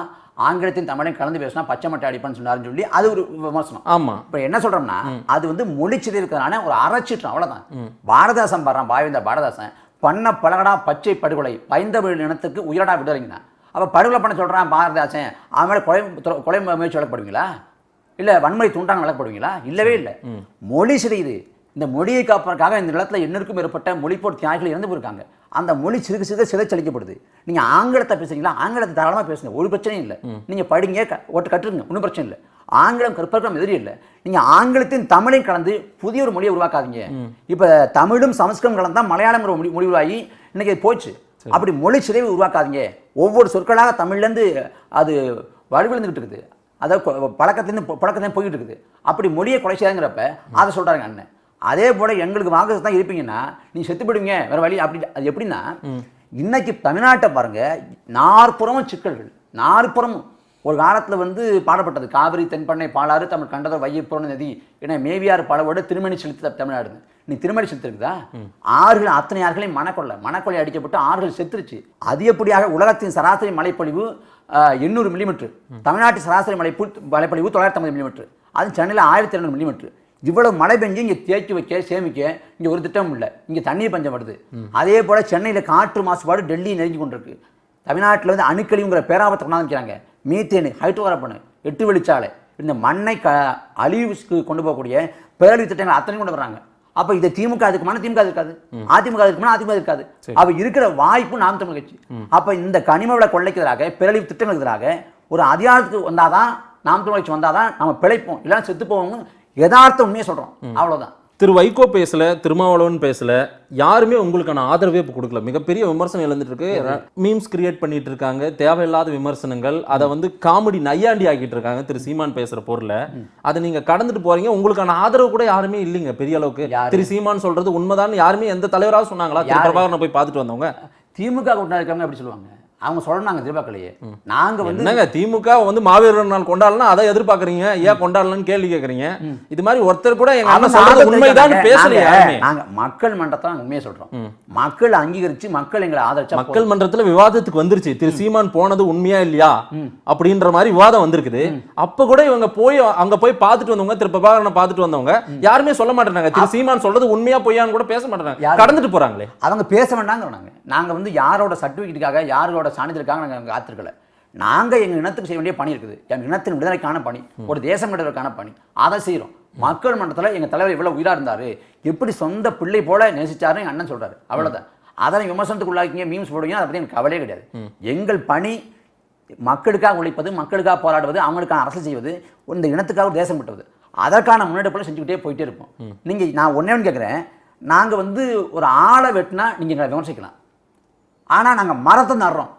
ஆங்கிலத்தையும் தமிழையும் கலந்து பேசினா பச்சை மட்டை அடிப்பான்னு சொன்னார்னு சொல்லி அது ஒரு விமர்சனம் ஆமாம் இப்போ என்ன சொல்கிறோம்னா அது வந்து மொழி சிதைக்கிறதுனால ஒரு அரைச்சிட்டோம் அவ்வளோதான் பாரதாசன் பாடுறான் பாவேந்தர் பாரதாசன் பண்ண பழகடா பச்சை படுகொலை பயந்தவர்கள் இனத்துக்கு உயிரடா விடுறீங்கன்னா அப்போ படுகொலை பண்ண சொல்கிறான் பாரதாசன் அவன் மேலே கொலை கொலை முயற்சி வளர்க்கப்படுவீங்களா இல்லை வன்முறை தூண்டாங்க வளர்க்கப்படுவீங்களா இல்லவே இல்லை மொழி சிதையுது இந்த மொழியை காப்பதற்காக இந்த நிலத்தில் ஏற்பட்ட மேற்பட்ட மொழிப்போர் தியாகிகள் இறந்து போயிருக்காங்க அந்த மொழி சிறுக சிறுக சிதைச்சளிக்கப்படுது நீங்கள் ஆங்கிலத்தை பேசுறீங்களா ஆங்கிலத்தை தாராளமாக பேசுங்க ஒரு பிரச்சனையும் இல்லை நீங்கள் படிங்க ஒட்டு கட்டுருங்க ஒன்றும் பிரச்சனை இல்லை ஆங்கிலம் கற்பகம் எதிரி இல்லை நீங்கள் ஆங்கிலத்தையும் தமிழையும் கலந்து புதிய ஒரு மொழியை உருவாக்காதீங்க இப்போ தமிழும் சமஸ்கிருதம் கலந்தால் மலையாளம் ஒரு மொழி மொழி உருவாகி இன்னைக்கு போச்சு அப்படி மொழி சிதைவு உருவாக்காதீங்க ஒவ்வொரு சொற்களாக தமிழ்லேருந்து அது வலுவிழந்துக்கிட்டு இருக்குது அதை பழக்கத்திலேருந்து பழக்கத்திலேருந்து போய்கிட்டு இருக்குது அப்படி மொழியை குறைச்சாங்கிறப்ப அதை சொல்கிறாங்க அண்ணன் அதே போல் எங்களுக்கு காங்கிரஸ் தான் இருப்பீங்கன்னா நீ செத்து போயிடுவீங்க வேறு வழி அப்படி அது எப்படின்னா இன்னைக்கு தமிழ்நாட்டை பாருங்கள் நாற்புறமும் சிக்கல்கள் நாற்புறமும் ஒரு காலத்தில் வந்து பாடப்பட்டது காவிரி தென்பண்ணை பாலாறு தமிழ் கண்டதர் வையப்புறம் நதி ஏன்னா மேவியார் பலவோடு திருமணி செலுத்தி தமிழ்நாடு நீ திருமணி செலுத்திருக்குதா ஆறுகள் அத்தனை ஆறுகளையும் மணக்கொள்ள மணக்கொள்ளை அடிக்கப்பட்டு ஆறுகள் செத்துருச்சு அதிகப்படியாக உலகத்தின் சராசரி மழைப்பொழிவு எண்ணூறு மில்லிமீட்டர் தமிழ்நாட்டின் சராசரி மலை மழைப்பொழிவு தொள்ளாயிரத்தி ஐம்பது மில்லிமீட்டர் அது சென்னையில் ஆயிரத்தி இரநூறு மில்லிமீட்டர் இவ்வளவு மழை பெஞ்சு இங்க தேய்ச்சி வைக்க சேமிக்க இங்க ஒரு திட்டம் இல்லை இங்க தண்ணி பஞ்சம் வருது அதே போல சென்னையில காற்று மாசுபாடு டெல்லி நெருங்கி கொண்டிருக்கு தமிழ்நாட்டில் வந்து அணுக்களிங்கிற பேராபத்தை கொண்டாந்துக்கிறாங்க மீத்தேனு ஹைட்ரோ கார்பனு எட்டு வெளிச்சாலை இந்த மண்ணை க அழிவுக்கு கொண்டு போகக்கூடிய பேரழிவு திட்டங்கள் அத்தனை கொண்டு வர்றாங்க அப்போ இதை திமுக அதுக்குமான திமுக இருக்காது அதிமுக அதுக்குமான அதிமுக இருக்காது அப்போ இருக்கிற வாய்ப்பு நாம் தமிழ் கட்சி அப்போ இந்த கனிம விளை கொள்ளைக்கு பேரழிவு திட்டங்களுக்கு எதிராக ஒரு அதிகாரத்துக்கு வந்தாதான் நாம் தமிழ் கட்சி வந்தாதான் நம்ம பிழைப்போம் இல்லைன்னா செத்து போவோம் யதார்த்த உண்மையை சொல்கிறோம் அவ்வளோதான் திரு வைகோ பேசல திருமாவளவன் பேசல யாருமே உங்களுக்கான ஆதரவே இப்போ கொடுக்கல மிகப்பெரிய விமர்சனம் எழுந்துட்டு இருக்கு மீம்ஸ் கிரியேட் பண்ணிட்டு இருக்காங்க தேவையில்லாத விமர்சனங்கள் அதை வந்து காமெடி நையாண்டி ஆக்கிட்டு இருக்காங்க திரு சீமான் பேசுற பொருளை அதை நீங்க கடந்துட்டு போறீங்க உங்களுக்கான ஆதரவு கூட யாருமே இல்லைங்க பெரிய அளவுக்கு திரு சீமான் சொல்றது உண்மைதான் யாருமே எந்த தலைவராக சொன்னாங்களா பிரபாகரனை போய் பார்த்துட்டு வந்தவங்க திமுக கூட்டினா இருக்காங்க அப்படி சொல்லுவாங்க அவங்க சொல்லணும் எதிர்பார்க்கலையே நாங்க வந்து என்னங்க திமுக வந்து மாவீரர் நாள் கொண்டாடலாம் அதை எதிர்பார்க்கறீங்க ஏன் கொண்டாடலன்னு கேள்வி கேட்கறீங்க இது மாதிரி ஒருத்தர் கூட எங்க உண்மைதான் பேசலையே நாங்க மக்கள் மன்றத்தை உண்மையை சொல்றோம் மக்கள் அங்கீகரிச்சு மக்கள் எங்களை ஆதரிச்சு மக்கள் மன்றத்துல விவாதத்துக்கு வந்துருச்சு திரு சீமான் போனது உண்மையா இல்லையா அப்படின்ற மாதிரி விவாதம் வந்திருக்குது அப்ப கூட இவங்க போய் அங்க போய் பார்த்துட்டு வந்தவங்க திரு பிரபாகரனை பார்த்துட்டு வந்தவங்க யாருமே சொல்ல மாட்டேறாங்க திரு சீமான் சொல்றது உண்மையா பொய்யான்னு கூட பேச மாட்டேறாங்க கடந்துட்டு போறாங்களே அவங்க பேச வேண்டாங்க நாங்க வந்து யாரோட சர்டிபிகேட்டுக்காக யாரோட கடவுளோட சாநிதம் நாங்கள் காத்திருக்கல நாங்கள் எங்கள் இனத்துக்கு செய்ய வேண்டிய பணி இருக்குது எங்கள் இனத்தின் விடுதலைக்கான பணி ஒரு தேசம் விடுதலைக்கான பணி அதை செய்கிறோம் மக்கள் மன்றத்தில் எங்கள் தலைவர் இவ்வளோ உயிராக இருந்தார் எப்படி சொந்த பிள்ளை போல நேசிச்சாருன்னு எங்கள் அண்ணன் சொல்கிறாரு அவ்வளோதான் அதனை விமர்சனத்துக்கு மீம்ஸ் போடுவீங்க அதை பற்றி எனக்கு கவலையே கிடையாது எங்கள் பணி மக்களுக்காக உழைப்பது மக்களுக்காக போராடுவது அவங்களுக்கான அரசு செய்வது இந்த இனத்துக்காக தேசம் விட்டுவது அதற்கான முன்னெடுப்புகளை செஞ்சுக்கிட்டே போயிட்டே இருப்போம் நீங்கள் நான் ஒன்றே ஒன்று கேட்குறேன் நாங்கள் வந்து ஒரு ஆளை வெட்டினா நீங்கள் எங்களை விமர்சிக்கலாம் ஆனால் நாங்கள் மரத்தை நடுறோம்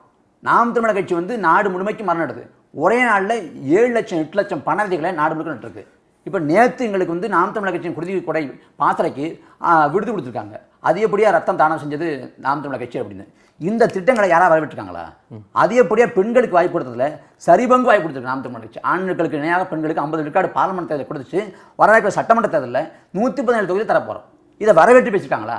நாம் தமிழக கட்சி வந்து நாடு முழுமைக்கு மரணம் எடுது ஒரே நாளில் ஏழு லட்சம் எட்டு லட்சம் பணிகளை நாடு முழுக்க நட்டுருக்கு இப்போ நேற்று எங்களுக்கு வந்து நாம் தமிழக கட்சியின் குருதி கொடை பாத்திரைக்கு விடுதி கொடுத்துருக்காங்க அது எப்படியா ரத்தம் தானம் செஞ்சது நாம் தமிழக கட்சி அப்படின்னு இந்த திட்டங்களை யாராவது வரவேற்றுருக்காங்களா அது எப்படியா பெண்களுக்கு வாய்ப்பு கொடுத்ததுல சரிபங்கு வாய்ப்பு கொடுத்துருக்கு நாம் தமிழக கட்சி ஆண்களுக்கு இணையாக பெண்களுக்கு ஐம்பது விழுக்காடு பாராளுமன்ற தேர்தல் கொடுத்துச்சு வரவேற்கிற சட்டமன்ற தேர்தலில் நூற்றி பதினேழு தொகுதி தரப்போகிறோம் இதை வரவேற்று பேசியிருக்காங்களா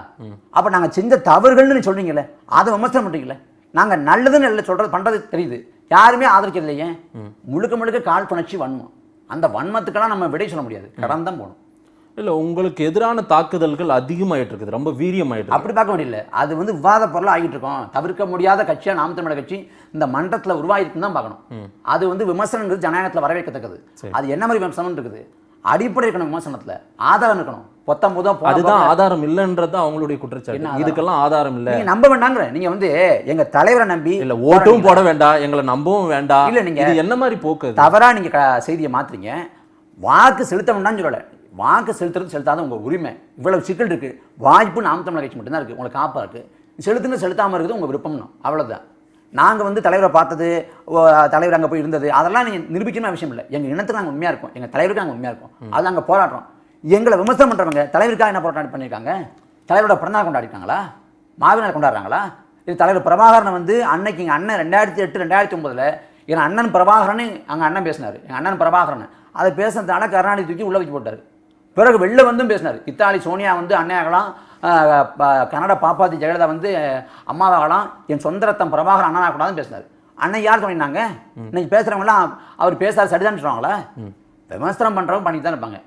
அப்போ நாங்கள் செஞ்ச தவறுகள்னு சொல்கிறீங்களே அதை விமர்சனம் பண்ணுறீங்களே நாங்கள் நல்லதுன்னு இல்லை சொல்கிறது பண்ணுறது தெரியுது யாருமே ஆதரிக்கிறது இல்லையே முழுக்க முழுக்க கால் புணர்ச்சி வன்மம் அந்த வன்மத்துக்கெல்லாம் நம்ம விடை சொல்ல முடியாது கடன் போகணும் இல்லை உங்களுக்கு எதிரான தாக்குதல்கள் அதிகமாகிட்டு இருக்குது ரொம்ப வீரியமாயிட்டு அப்படி பார்க்க முடியல அது வந்து விவாத பொருள் ஆகிட்டு இருக்கோம் தவிர்க்க முடியாத கட்சியாக நாம் தமிழக கட்சி இந்த மன்றத்தில் உருவாகிருக்குன்னு தான் பார்க்கணும் அது வந்து விமர்சனங்கிறது ஜனநாயகத்தில் வரவேற்கத்தக்கது அது என்ன மாதிரி விமர்சனம் இருக்குது அடிப்படை இருக்கணும் விமர்சனத்தில் ஆதாரம் இருக்கணும் பத்தொன்பது தான் அதுதான் ஆதாரம் இல்லைன்றது அவங்களுடைய குற்றச்சாட்டு இதுக்கெல்லாம் ஆதாரம் இல்லை நம்ப வேண்டாங்கிற நீங்க வந்து எங்க தலைவரை நம்பி இல்ல ஓட்டும் போட வேண்டாம் எங்களை நம்பவும் வேண்டாம் இல்ல நீங்க என்ன மாதிரி போக்கு தவறா நீங்க செய்தியை மாத்துறீங்க வாக்கு செலுத்த வேண்டாம்னு சொல்லலை வாக்கு செலுத்துறது செலுத்தாத உங்கள் உரிமை இவ்வளவு சிக்கல் இருக்குது வாய்ப்பு நாம் தமிழக கட்சி மட்டும்தான் இருக்குது உங்களுக்கு காப்பாக இருக்குது செலுத்துன்னு செலுத்தாமல் இருக்குது உங்கள் விருப்பம்னு அவ்வளோதான் நாங்கள் வந்து தலைவரை பார்த்தது தலைவர் அங்கே போய் இருந்தது அதெல்லாம் நீங்கள் நிரூபிக்கணும் விஷயம் இல்லை எங்கள் இனத்துக்கு நாங்கள் உண்மையாக இருக்கும் எங்கள் தலைவருக்கு நாங்கள் உண்மையாக இருக்கும் அது நாங்கள் போராடுறோம் எங்களை விமர்சனம் பண்ணுறவங்க தலைவருக்காக என்ன போராட்டம் பண்ணியிருக்காங்க தலைவரோட பிறந்தநாள் கொண்டாடிருக்காங்களா மாவீரர் கொண்டாடுறாங்களா இது தலைவர் பிரபாகரனை வந்து அன்னைக்கு எங்கள் அண்ணன் ரெண்டாயிரத்தி எட்டு ரெண்டாயிரத்தி ஒம்பதில் என் அண்ணன் பிரபாகரன் அங்கே அண்ணன் பேசினார் எங்கள் அண்ணன் பிரபாகரன் அதை பேசுனதுனால கருணாநிதி தூக்கி உள்ள வச்சு போட்டார் பிறகு வெளில வந்தும் பேசினார் இத்தாலி சோனியா வந்து அண்ணையாகலாம் கன்னட பாப்பாத்தி ஜெயலலிதா வந்து அம்மாவாகலாம் என் சொந்த ரத்தம் பிரபாகரன் அண்ணனாக கூடாதுன்னு பேசினார் அண்ணன் யார் சொன்னாங்க இன்னைக்கு பேசுகிறவங்களாம் அவர் பேசாத சரிதான் சொல்லுவாங்களா விமர்சனம் பண்ணுறவங்க பண்ணிட்டு தான் இருப்பாங்க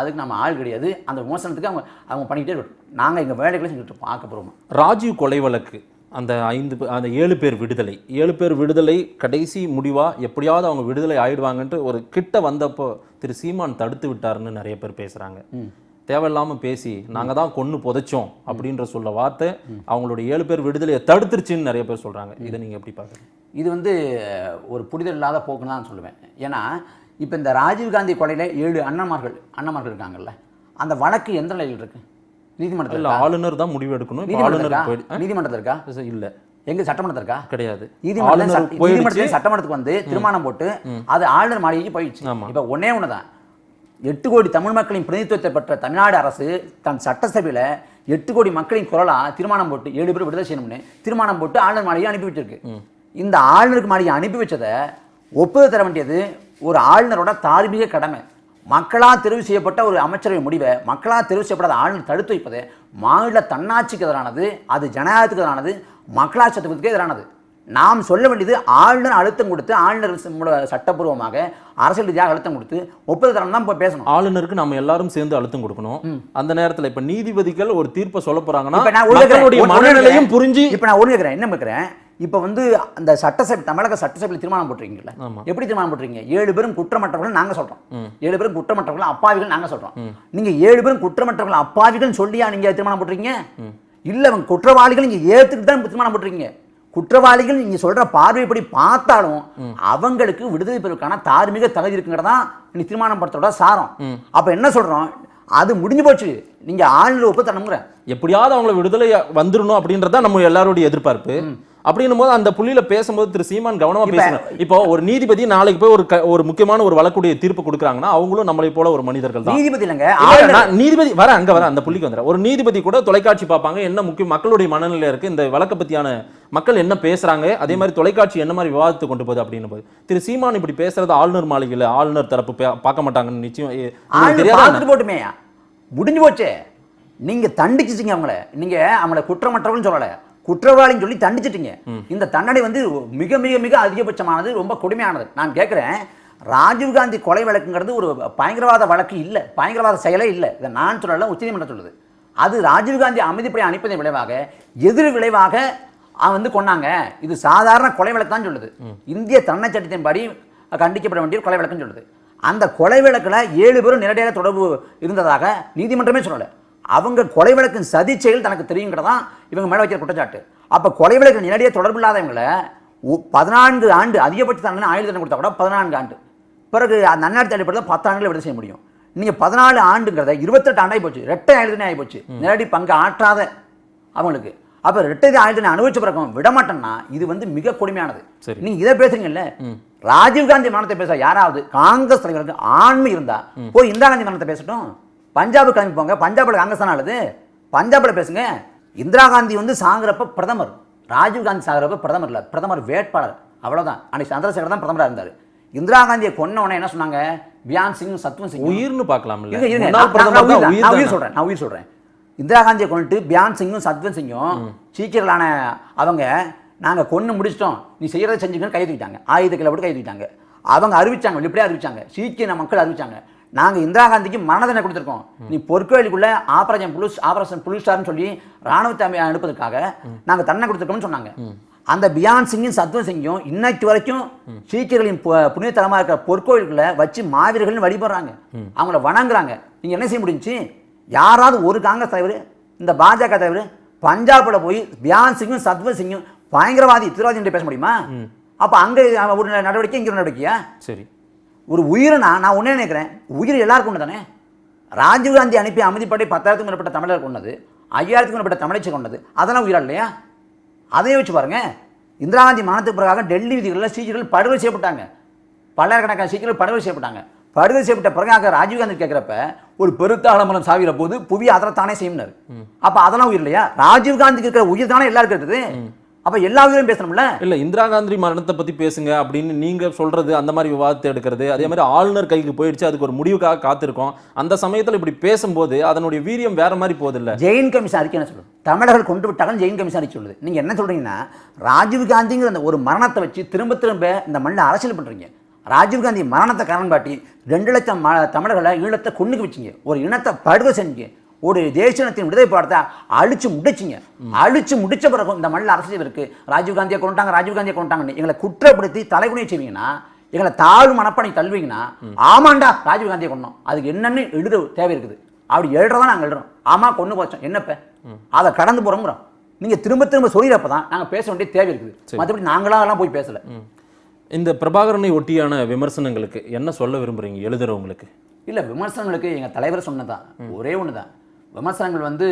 அதுக்கு நம்ம ஆள் கிடையாது அந்த விமர்சனத்துக்கு அவங்க அவங்க பண்ணிக்கிட்டே இருக்கணும் நாங்கள் எங்கள் வேலைகளை செஞ்சுட்டு பார்க்க போகிறோம் ராஜீவ் கொலை வழக்கு அந்த ஐந்து அந்த ஏழு பேர் விடுதலை ஏழு பேர் விடுதலை கடைசி முடிவாக எப்படியாவது அவங்க விடுதலை ஆயிடுவாங்கன்ட்டு ஒரு கிட்ட வந்தப்போ திரு சீமான் தடுத்து விட்டாருன்னு நிறைய பேர் பேசுகிறாங்க தேவையில்லாமல் பேசி நாங்கள் தான் கொன்று புதைச்சோம் அப்படின்ற சொல்ல வார்த்தை அவங்களுடைய ஏழு பேர் விடுதலையை தடுத்துருச்சுன்னு நிறைய பேர் சொல்கிறாங்க இதை நீங்கள் எப்படி பார்க்குறீங்க இது வந்து ஒரு புரிதல் இல்லாத போக்குன்னு தான் சொல்லுவேன் ஏன்னா இப்போ இந்த ராஜீவ்காந்தி கொலையில் ஏழு அண்ணன்மார்கள் அண்ணன்மார்கள் இருக்காங்கல்ல அந்த வழக்கு எந்த நிலையில் இருக்கு நீதிமன்றத்தில் ஆளுநர் தான் முடிவு எடுக்கணும் நீதிமன்றத்தில் இருக்கா இல்லை எங்க சட்டமன்றத்தில் இருக்கா கிடையாது நீதிமன்றத்தில் சட்டமன்றத்துக்கு வந்து தீர்மானம் போட்டு அது ஆளுநர் மாளிகைக்கு போயிடுச்சு இப்போ ஒன்னே ஒண்ணுதான் எட்டு கோடி தமிழ் மக்களின் பிரதிநிதித்துவத்தை பெற்ற தமிழ்நாடு அரசு தன் சட்டசபையில் எட்டு கோடி மக்களின் குரலா திருமணம் போட்டு ஏழு பேர் விடுதலை செய்யணும்னு திருமணம் போட்டு ஆளுநர் மாளிகை அனுப்பி வச்சிருக்கு இந்த ஆளுநருக்கு மாளிகை அனுப்பி வச்சதை ஒப்புதல் தர வேண்டியது ஒரு ஆளுநரோட தார்மீக கடமை மக்களாக தெரிவு செய்யப்பட்ட ஒரு அமைச்சரவை முடிவை மக்களாக தெரிவு செய்யப்படாத ஆளுநர் தடுத்து வைப்பது மாநில தன்னாட்சிக்கு எதிரானது அது ஜனநாயகத்துக்கு எதிரானது மக்களாட்சி சட்டத்துக்கு எதிரானது நாம் சொல்ல வேண்டியது ஆளுநர் அழுத்தம் கொடுத்து ஆளுநர் சட்டப்பூர்வமாக அரசியல் ரீதியாக அழுத்தம் கொடுத்து ஒப்புதல் தரம் தான் இப்போ பேசணும் ஆளுநருக்கு நம்ம எல்லாரும் சேர்ந்து அழுத்தம் கொடுக்கணும் அந்த நேரத்தில் இப்போ நீதிபதிகள் ஒரு தீர்ப்பை சொல்ல போகிறாங்கன்னா புரிஞ்சு இப்போ நான் ஒன்று என்ன கேட்குறேன் இப்போ வந்து அந்த சட்டசபை தமிழக சட்டசபையில் தீர்மானம் போட்டிருக்கீங்களா எப்படி தீர்மானம் போட்டிருக்கீங்க ஏழு பேரும் குற்றமற்றவர்கள் நாங்கள் சொல்கிறோம் ஏழு பேரும் குற்றமற்றவர்கள் அப்பாவிகள் நாங்கள் சொல்கிறோம் நீங்கள் ஏழு பேரும் குற்றமற்றவர்கள் அப்பாவிகள் சொல்லியா நீங்கள் தீர்மானம் போட்டிருக்கீங்க இல்லை அவங்க குற்றவாளிகள் நீங்கள் ஏற்றுக்கிட்டு தான் தீர்மானம் போட்டுருக்கீங்க குற்றவாளிகள் நீங்க சொல்ற பார்வைப்படி பார்த்தாலும் அவங்களுக்கு விடுதலை பெறுவதற்கான தார்மீக தகுதி இருக்குங்கிறதா நீ தீர்மானம் படுத்தோட சாரம் அப்ப என்ன சொல்றோம் அது முடிஞ்சு போச்சு நீங்க ஆளுநர் ஒப்பு தரணுங்கிற எப்படியாவது அவங்களை விடுதலை வந்துடணும் அப்படின்றத நம்ம எல்லாருடைய எதிர்பார்ப்பு அப்படின்னும் போது அந்த புள்ளியில பேசும்போது திரு சீமான் கவனமா பேசணும் இப்போ ஒரு நீதிபதி நாளைக்கு போய் ஒரு ஒரு முக்கியமான ஒரு வழக்குடைய தீர்ப்பு கொடுக்குறாங்கன்னா அவங்களும் நம்மளை போல ஒரு மனிதர்கள் தான் நீதிபதி நீதிபதி வர அங்க வர அந்த புள்ளிக்கு வந்துற ஒரு நீதிபதி கூட தொலைக்காட்சி பார்ப்பாங்க என்ன முக்கிய மக்களுடைய மனநிலை இருக்கு இந்த வழக்கை பத்தியான மக்கள் என்ன பேசுறாங்க அதே மாதிரி தொலைக்காட்சி என்ன மாதிரி விவாதத்தை கொண்டு போகுது அப்படின்னு போது திரு சீமான் இப்படி பேசுறது ஆளுநர் மாளிகையில் ஆளுநர் தரப்பு பார்க்க மாட்டாங்கன்னு நிச்சயம் போட்டுமே முடிஞ்சு போச்சு நீங்க தண்டிச்சிச்சிங்க அவங்கள நீங்க அவங்கள குற்றமற்றவங்கன்னு சொல்லலை குற்றவாளின்னு சொல்லி தண்டிச்சிட்டீங்க இந்த தண்டனை வந்து மிக மிக மிக அதிகபட்சமானது ரொம்ப கொடுமையானது நான் கேட்குறேன் ராஜீவ்காந்தி கொலை வழக்குங்கிறது ஒரு பயங்கரவாத வழக்கு இல்லை பயங்கரவாத செயலே இல்லை இதை நான் சொல்லல உச்சநீதிமன்றம் சொல்லுது அது ராஜீவ்காந்தி அமைதிப்படை அனுப்பியதன் விளைவாக எதிர் விளைவாக வந்து கொண்டாங்க இது சாதாரண கொலை வழக்கு தான் சொல்லுது இந்திய தண்டனை சட்டத்தின் படி கண்டிக்கப்பட வேண்டிய கொலை வழக்குன்னு சொல்லுது அந்த கொலை வழக்கில் ஏழு பேரும் நேரடியாக தொடர்பு இருந்ததாக நீதிமன்றமே சொல்லலை அவங்க கொலை வழக்கின் சதி செயல் தனக்கு தெரியுங்கிறதான் இவங்க மேலே வைக்கிற குற்றச்சாட்டு அப்போ கொலை வழக்கு நேரடியாக தொடர்பு இல்லாதவங்களை பதினான்கு ஆண்டு அதிகபட்ச தண்டனை ஆயுள் தண்டனை கொடுத்தா கூட பதினான்கு ஆண்டு பிறகு அந்த நன்னாட்டு அடிப்படையில் பத்தாண்டுகள் விட செய்ய முடியும் நீங்கள் பதினாலு ஆண்டுங்கிறத இருபத்தெட்டு ஆண்டாகி போச்சு ரெட்டை ஆயுதனே ஆகி போச்சு நேரடி பங்கு ஆற்றாத அவங்களுக்கு அப்போ ரெட்டை ஆயுதனை அனுபவிச்ச பிறகு விடமாட்டேன்னா இது வந்து மிக கொடுமையானது நீங்கள் இதை பேசுறீங்கல்ல ராஜீவ்காந்தி மரணத்தை பேச யாராவது காங்கிரஸ் தலைவருக்கு ஆண்மை இருந்தா போய் இந்திரா காந்தி மரணத்தை பேசட்டும் பஞ்சாபு கிளம்பி போங்க பஞ்சாபில் காங்கிரஸ் தானே ஆளுது பஞ்சாபில் பேசுங்க இந்திரா காந்தி வந்து சாகுறப்ப பிரதமர் ராஜீவ்காந்தி சாகுறப்ப பிரதமர் இல்லை பிரதமர் வேட்பாளர் அவ்வளோதான் அன்னைக்கு சந்திரசேகர் தான் பிரதமராக இருந்தார் இந்திரா காந்தியை கொன்னவனே என்ன சொன்னாங்க பியான் சிங் சத்வன் சிங் உயிர்னு பார்க்கலாம் நான் உயிர் சொல்கிறேன் நான் உயிர் சொல்கிறேன் இந்திரா காந்தியை கொண்டுட்டு பியான் சிங்கும் சத்வன் சிங்கும் சீக்கிரலான அவங்க நாங்கள் கொன்று முடிச்சிட்டோம் நீ செய்கிறத செஞ்சுக்கணும்னு கைது தூக்கிட்டாங்க ஆயுத கிலோ போட்டு கை தூக்கிட்டாங்க அவங்க அறிவிச்சாங்க வெளிப்படையாக அறிவிச்சாங்க சீக்கிய மக்கள் அறிவிச்சாங்க நாங்கள் இந்திரா காந்திக்கு மரணதனை கொடுத்துருக்கோம் நீ பொற்கோயிலுக்குள்ளே ஆபரேஷன் புலிஸ் ஆபரேஷன் புலுஸ்டார்னு சொல்லி ராணுவத்தை அனுப்புவதற்காக நாங்கள் தண்ணை கொடுத்துருக்கோம்னு சொன்னாங்க அந்த பியான் சிங்கும் சத்வன் சிங்கும் இன்னைக்கு வரைக்கும் சீக்கியர்களின் புனிதத்தலமாக இருக்கிற பொற்கோயில்களை வச்சு மாவீரர்கள் வழிபடுறாங்க அவங்கள வணங்குறாங்க நீங்கள் என்ன செய்ய முடிஞ்சு யாராவது ஒரு காங்கிரஸ் தலைவர் இந்த பாஜக தலைவர் பஞ்சாபில் போய் பியான் சிங்கும் சத்வன் சிங்கும் பயங்கரவாதி திருவாதி பேச முடியுமா அப்போ அங்கே ஒரு நடவடிக்கை இங்கே ஒரு நடவடிக்கையா சரி ஒரு உயிர்னா நான் ஒன்றே நினைக்கிறேன் உயிர் எல்லாருக்கும் ஒன்று தானே ராஜீவ்காந்தி அனுப்பி அமைதிப்படை பத்தாயிரத்துக்கும் மேற்பட்ட தமிழர் கொண்டது ஐயாயிரத்துக்கும் மேற்பட்ட தமிழச்சி கொண்டது அதெல்லாம் உயிரா இல்லையா அதையே வச்சு பாருங்கள் இந்திரா காந்தி மரணத்துக்கு பிறகாக டெல்லி விதிகளில் சீக்கிரம் படுகொலை செய்யப்பட்டாங்க பல்லாயிரக்கணக்கான சீக்கிரம் படுகொலை செய்யப்பட்டாங்க படுகொலை செய்யப்பட்ட பிறகாக ராஜீவ்காந்தி கேட்குறப்ப ஒரு பெருத்த ஆடம்பரம் சாவிகிற போது புவி அதனை தானே செய்யணும்னாரு அப்போ அதெல்லாம் உயிர் இல்லையா ராஜீவ்காந்திக்கு இருக்கிற உயிர் தானே எல்லாருக்கும் இருக்குது அப்ப எல்லா விதம் பேசணும்ல இல்ல இந்திரா காந்தி மரணத்தை பத்தி பேசுங்க அப்படின்னு நீங்க சொல்றது அந்த மாதிரி விவாதத்தை எடுக்கிறது அதே மாதிரி ஆளுநர் கைக்கு போயிடுச்சு அதுக்கு ஒரு முடிவுக்காக காத்திருக்கோம் அந்த சமயத்தில் இப்படி பேசும்போது அதனுடைய வீரியம் வேற மாதிரி போகுது இல்ல ஜெயின் கமிஷன் அறிக்கை என்ன சொல்லுது தமிழர்கள் கொண்டு விட்டாலும் ஜெயின் கமிஷன் அறிக்கை சொல்லுது நீங்க என்ன சொல்றீங்கன்னா ராஜீவ் காந்திங்கிற அந்த ஒரு மரணத்தை வச்சு திரும்ப திரும்ப இந்த மண்ணில் அரசியல் பண்றீங்க ராஜீவ்காந்தி மரணத்தை காரணம் ரெண்டு லட்சம் தமிழர்களை ஈழத்தை கொண்டுக்கு வச்சிங்க ஒரு இனத்தை படுகை செஞ்சுங்க ஒரு தேசத்தின் விடுதலை போராட்டத்தை அழிச்சு முடிச்சிங்க அழிச்சு முடிச்ச பிறகு இந்த மண்ணில் அரசியல் இருக்குது ராஜீவ்காந்தியை கொண்டாங்க ராஜீவ்காந்தியை கொண்டாங்கன்னு எங்களை குற்றப்படுத்தி தலைகுனியை செய்வீங்கன்னா எங்களை தாழ்வு மனப்பணி தள்ளுவீங்கன்னா ஆமாண்டா ராஜீவ்காந்தியை கொண்டோம் அதுக்கு என்னென்னு எழுத தேவை இருக்குது அப்படி எழுதுறதா நாங்கள் எழுறோம் ஆமா கொண்டு போச்சோம் என்னப்ப அதை கடந்து போறோம் நீங்க திரும்ப திரும்ப சொல்லிடுறப்ப தான் நாங்கள் பேச வேண்டிய தேவை இருக்குது மற்றபடி நாங்களாலாம் போய் பேசலை இந்த பிரபாகரனை ஒட்டியான விமர்சனங்களுக்கு என்ன சொல்ல விரும்புறீங்க எழுதுறவங்களுக்கு இல்லை விமர்சனங்களுக்கு எங்கள் தலைவர் சொன்னதான் ஒரே ஒன்று தான் விமர்சனங்கள் வந்து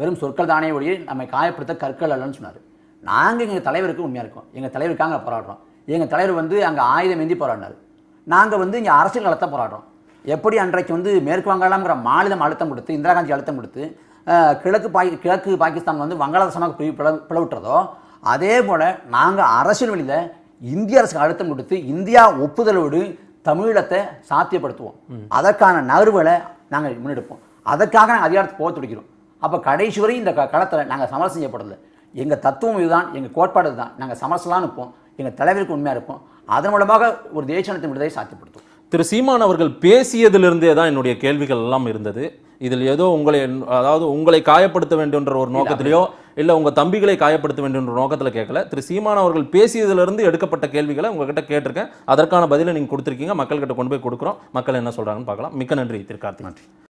வெறும் சொற்கள் தானே ஒழிய நம்மை காயப்படுத்த கற்கள் அல்லன்னு சொன்னார் நாங்கள் எங்கள் தலைவருக்கு உண்மையாக இருக்கோம் எங்கள் தலைவருக்காக போராடுறோம் எங்கள் தலைவர் வந்து அங்கே ஆயுதம் ஏந்தி போராடினார் நாங்கள் வந்து இங்கே அரசியல் நலத்தை போராடுறோம் எப்படி அன்றைக்கு வந்து மேற்கு வங்காளம்ங்கிற மாநிலம் அழுத்தம் கொடுத்து இந்திரா காந்தி அழுத்தம் கொடுத்து கிழக்கு பாகி கிழக்கு பாகிஸ்தான் வந்து வங்காளதேசமாக பிளவு பிளவுட்டுறதோ அதே போல் நாங்கள் அரசியல் வழியில் இந்திய அரசுக்கு அழுத்தம் கொடுத்து இந்தியா ஒப்புதலோடு தமிழீழத்தை சாத்தியப்படுத்துவோம் அதற்கான நகர்வுகளை நாங்கள் முன்னெடுப்போம் அதற்காக நாங்கள் அதிகாரத்தை போக துடிக்கிறோம் அப்போ கடைசி வரையும் இந்த களத்தில் நாங்கள் சமரசம் செய்யப்படலை எங்கள் தத்துவம் இதுதான் எங்கள் கோட்பாடு இதுதான் நாங்கள் சமரசலான்னு இருப்போம் எங்கள் தலைவருக்கு உண்மையாக இருப்போம் அதன் மூலமாக ஒரு தேசத்தின் விடுதலை சாத்தியப்படுத்தும் திரு சீமான் அவர்கள் பேசியதிலிருந்தே தான் என்னுடைய கேள்விகள் எல்லாம் இருந்தது இதில் ஏதோ உங்களை அதாவது உங்களை காயப்படுத்த வேண்டும்ன்ற ஒரு நோக்கத்திலேயோ இல்லை உங்கள் தம்பிகளை காயப்படுத்த வேண்டும்ன்ற நோக்கத்தில் கேட்கல திரு சீமான் அவர்கள் பேசியதிலிருந்து எடுக்கப்பட்ட கேள்விகளை உங்ககிட்ட கேட்டிருக்கேன் அதற்கான பதிலை நீங்கள் கொடுத்துருக்கீங்க மக்கள்கிட்ட கொண்டு போய் கொடுக்குறோம் மக்கள் என்ன சொல்கிறாங்கன்னு பார்க்கலாம் மிக்க நன்றி திரு கார்த்தி நன்றி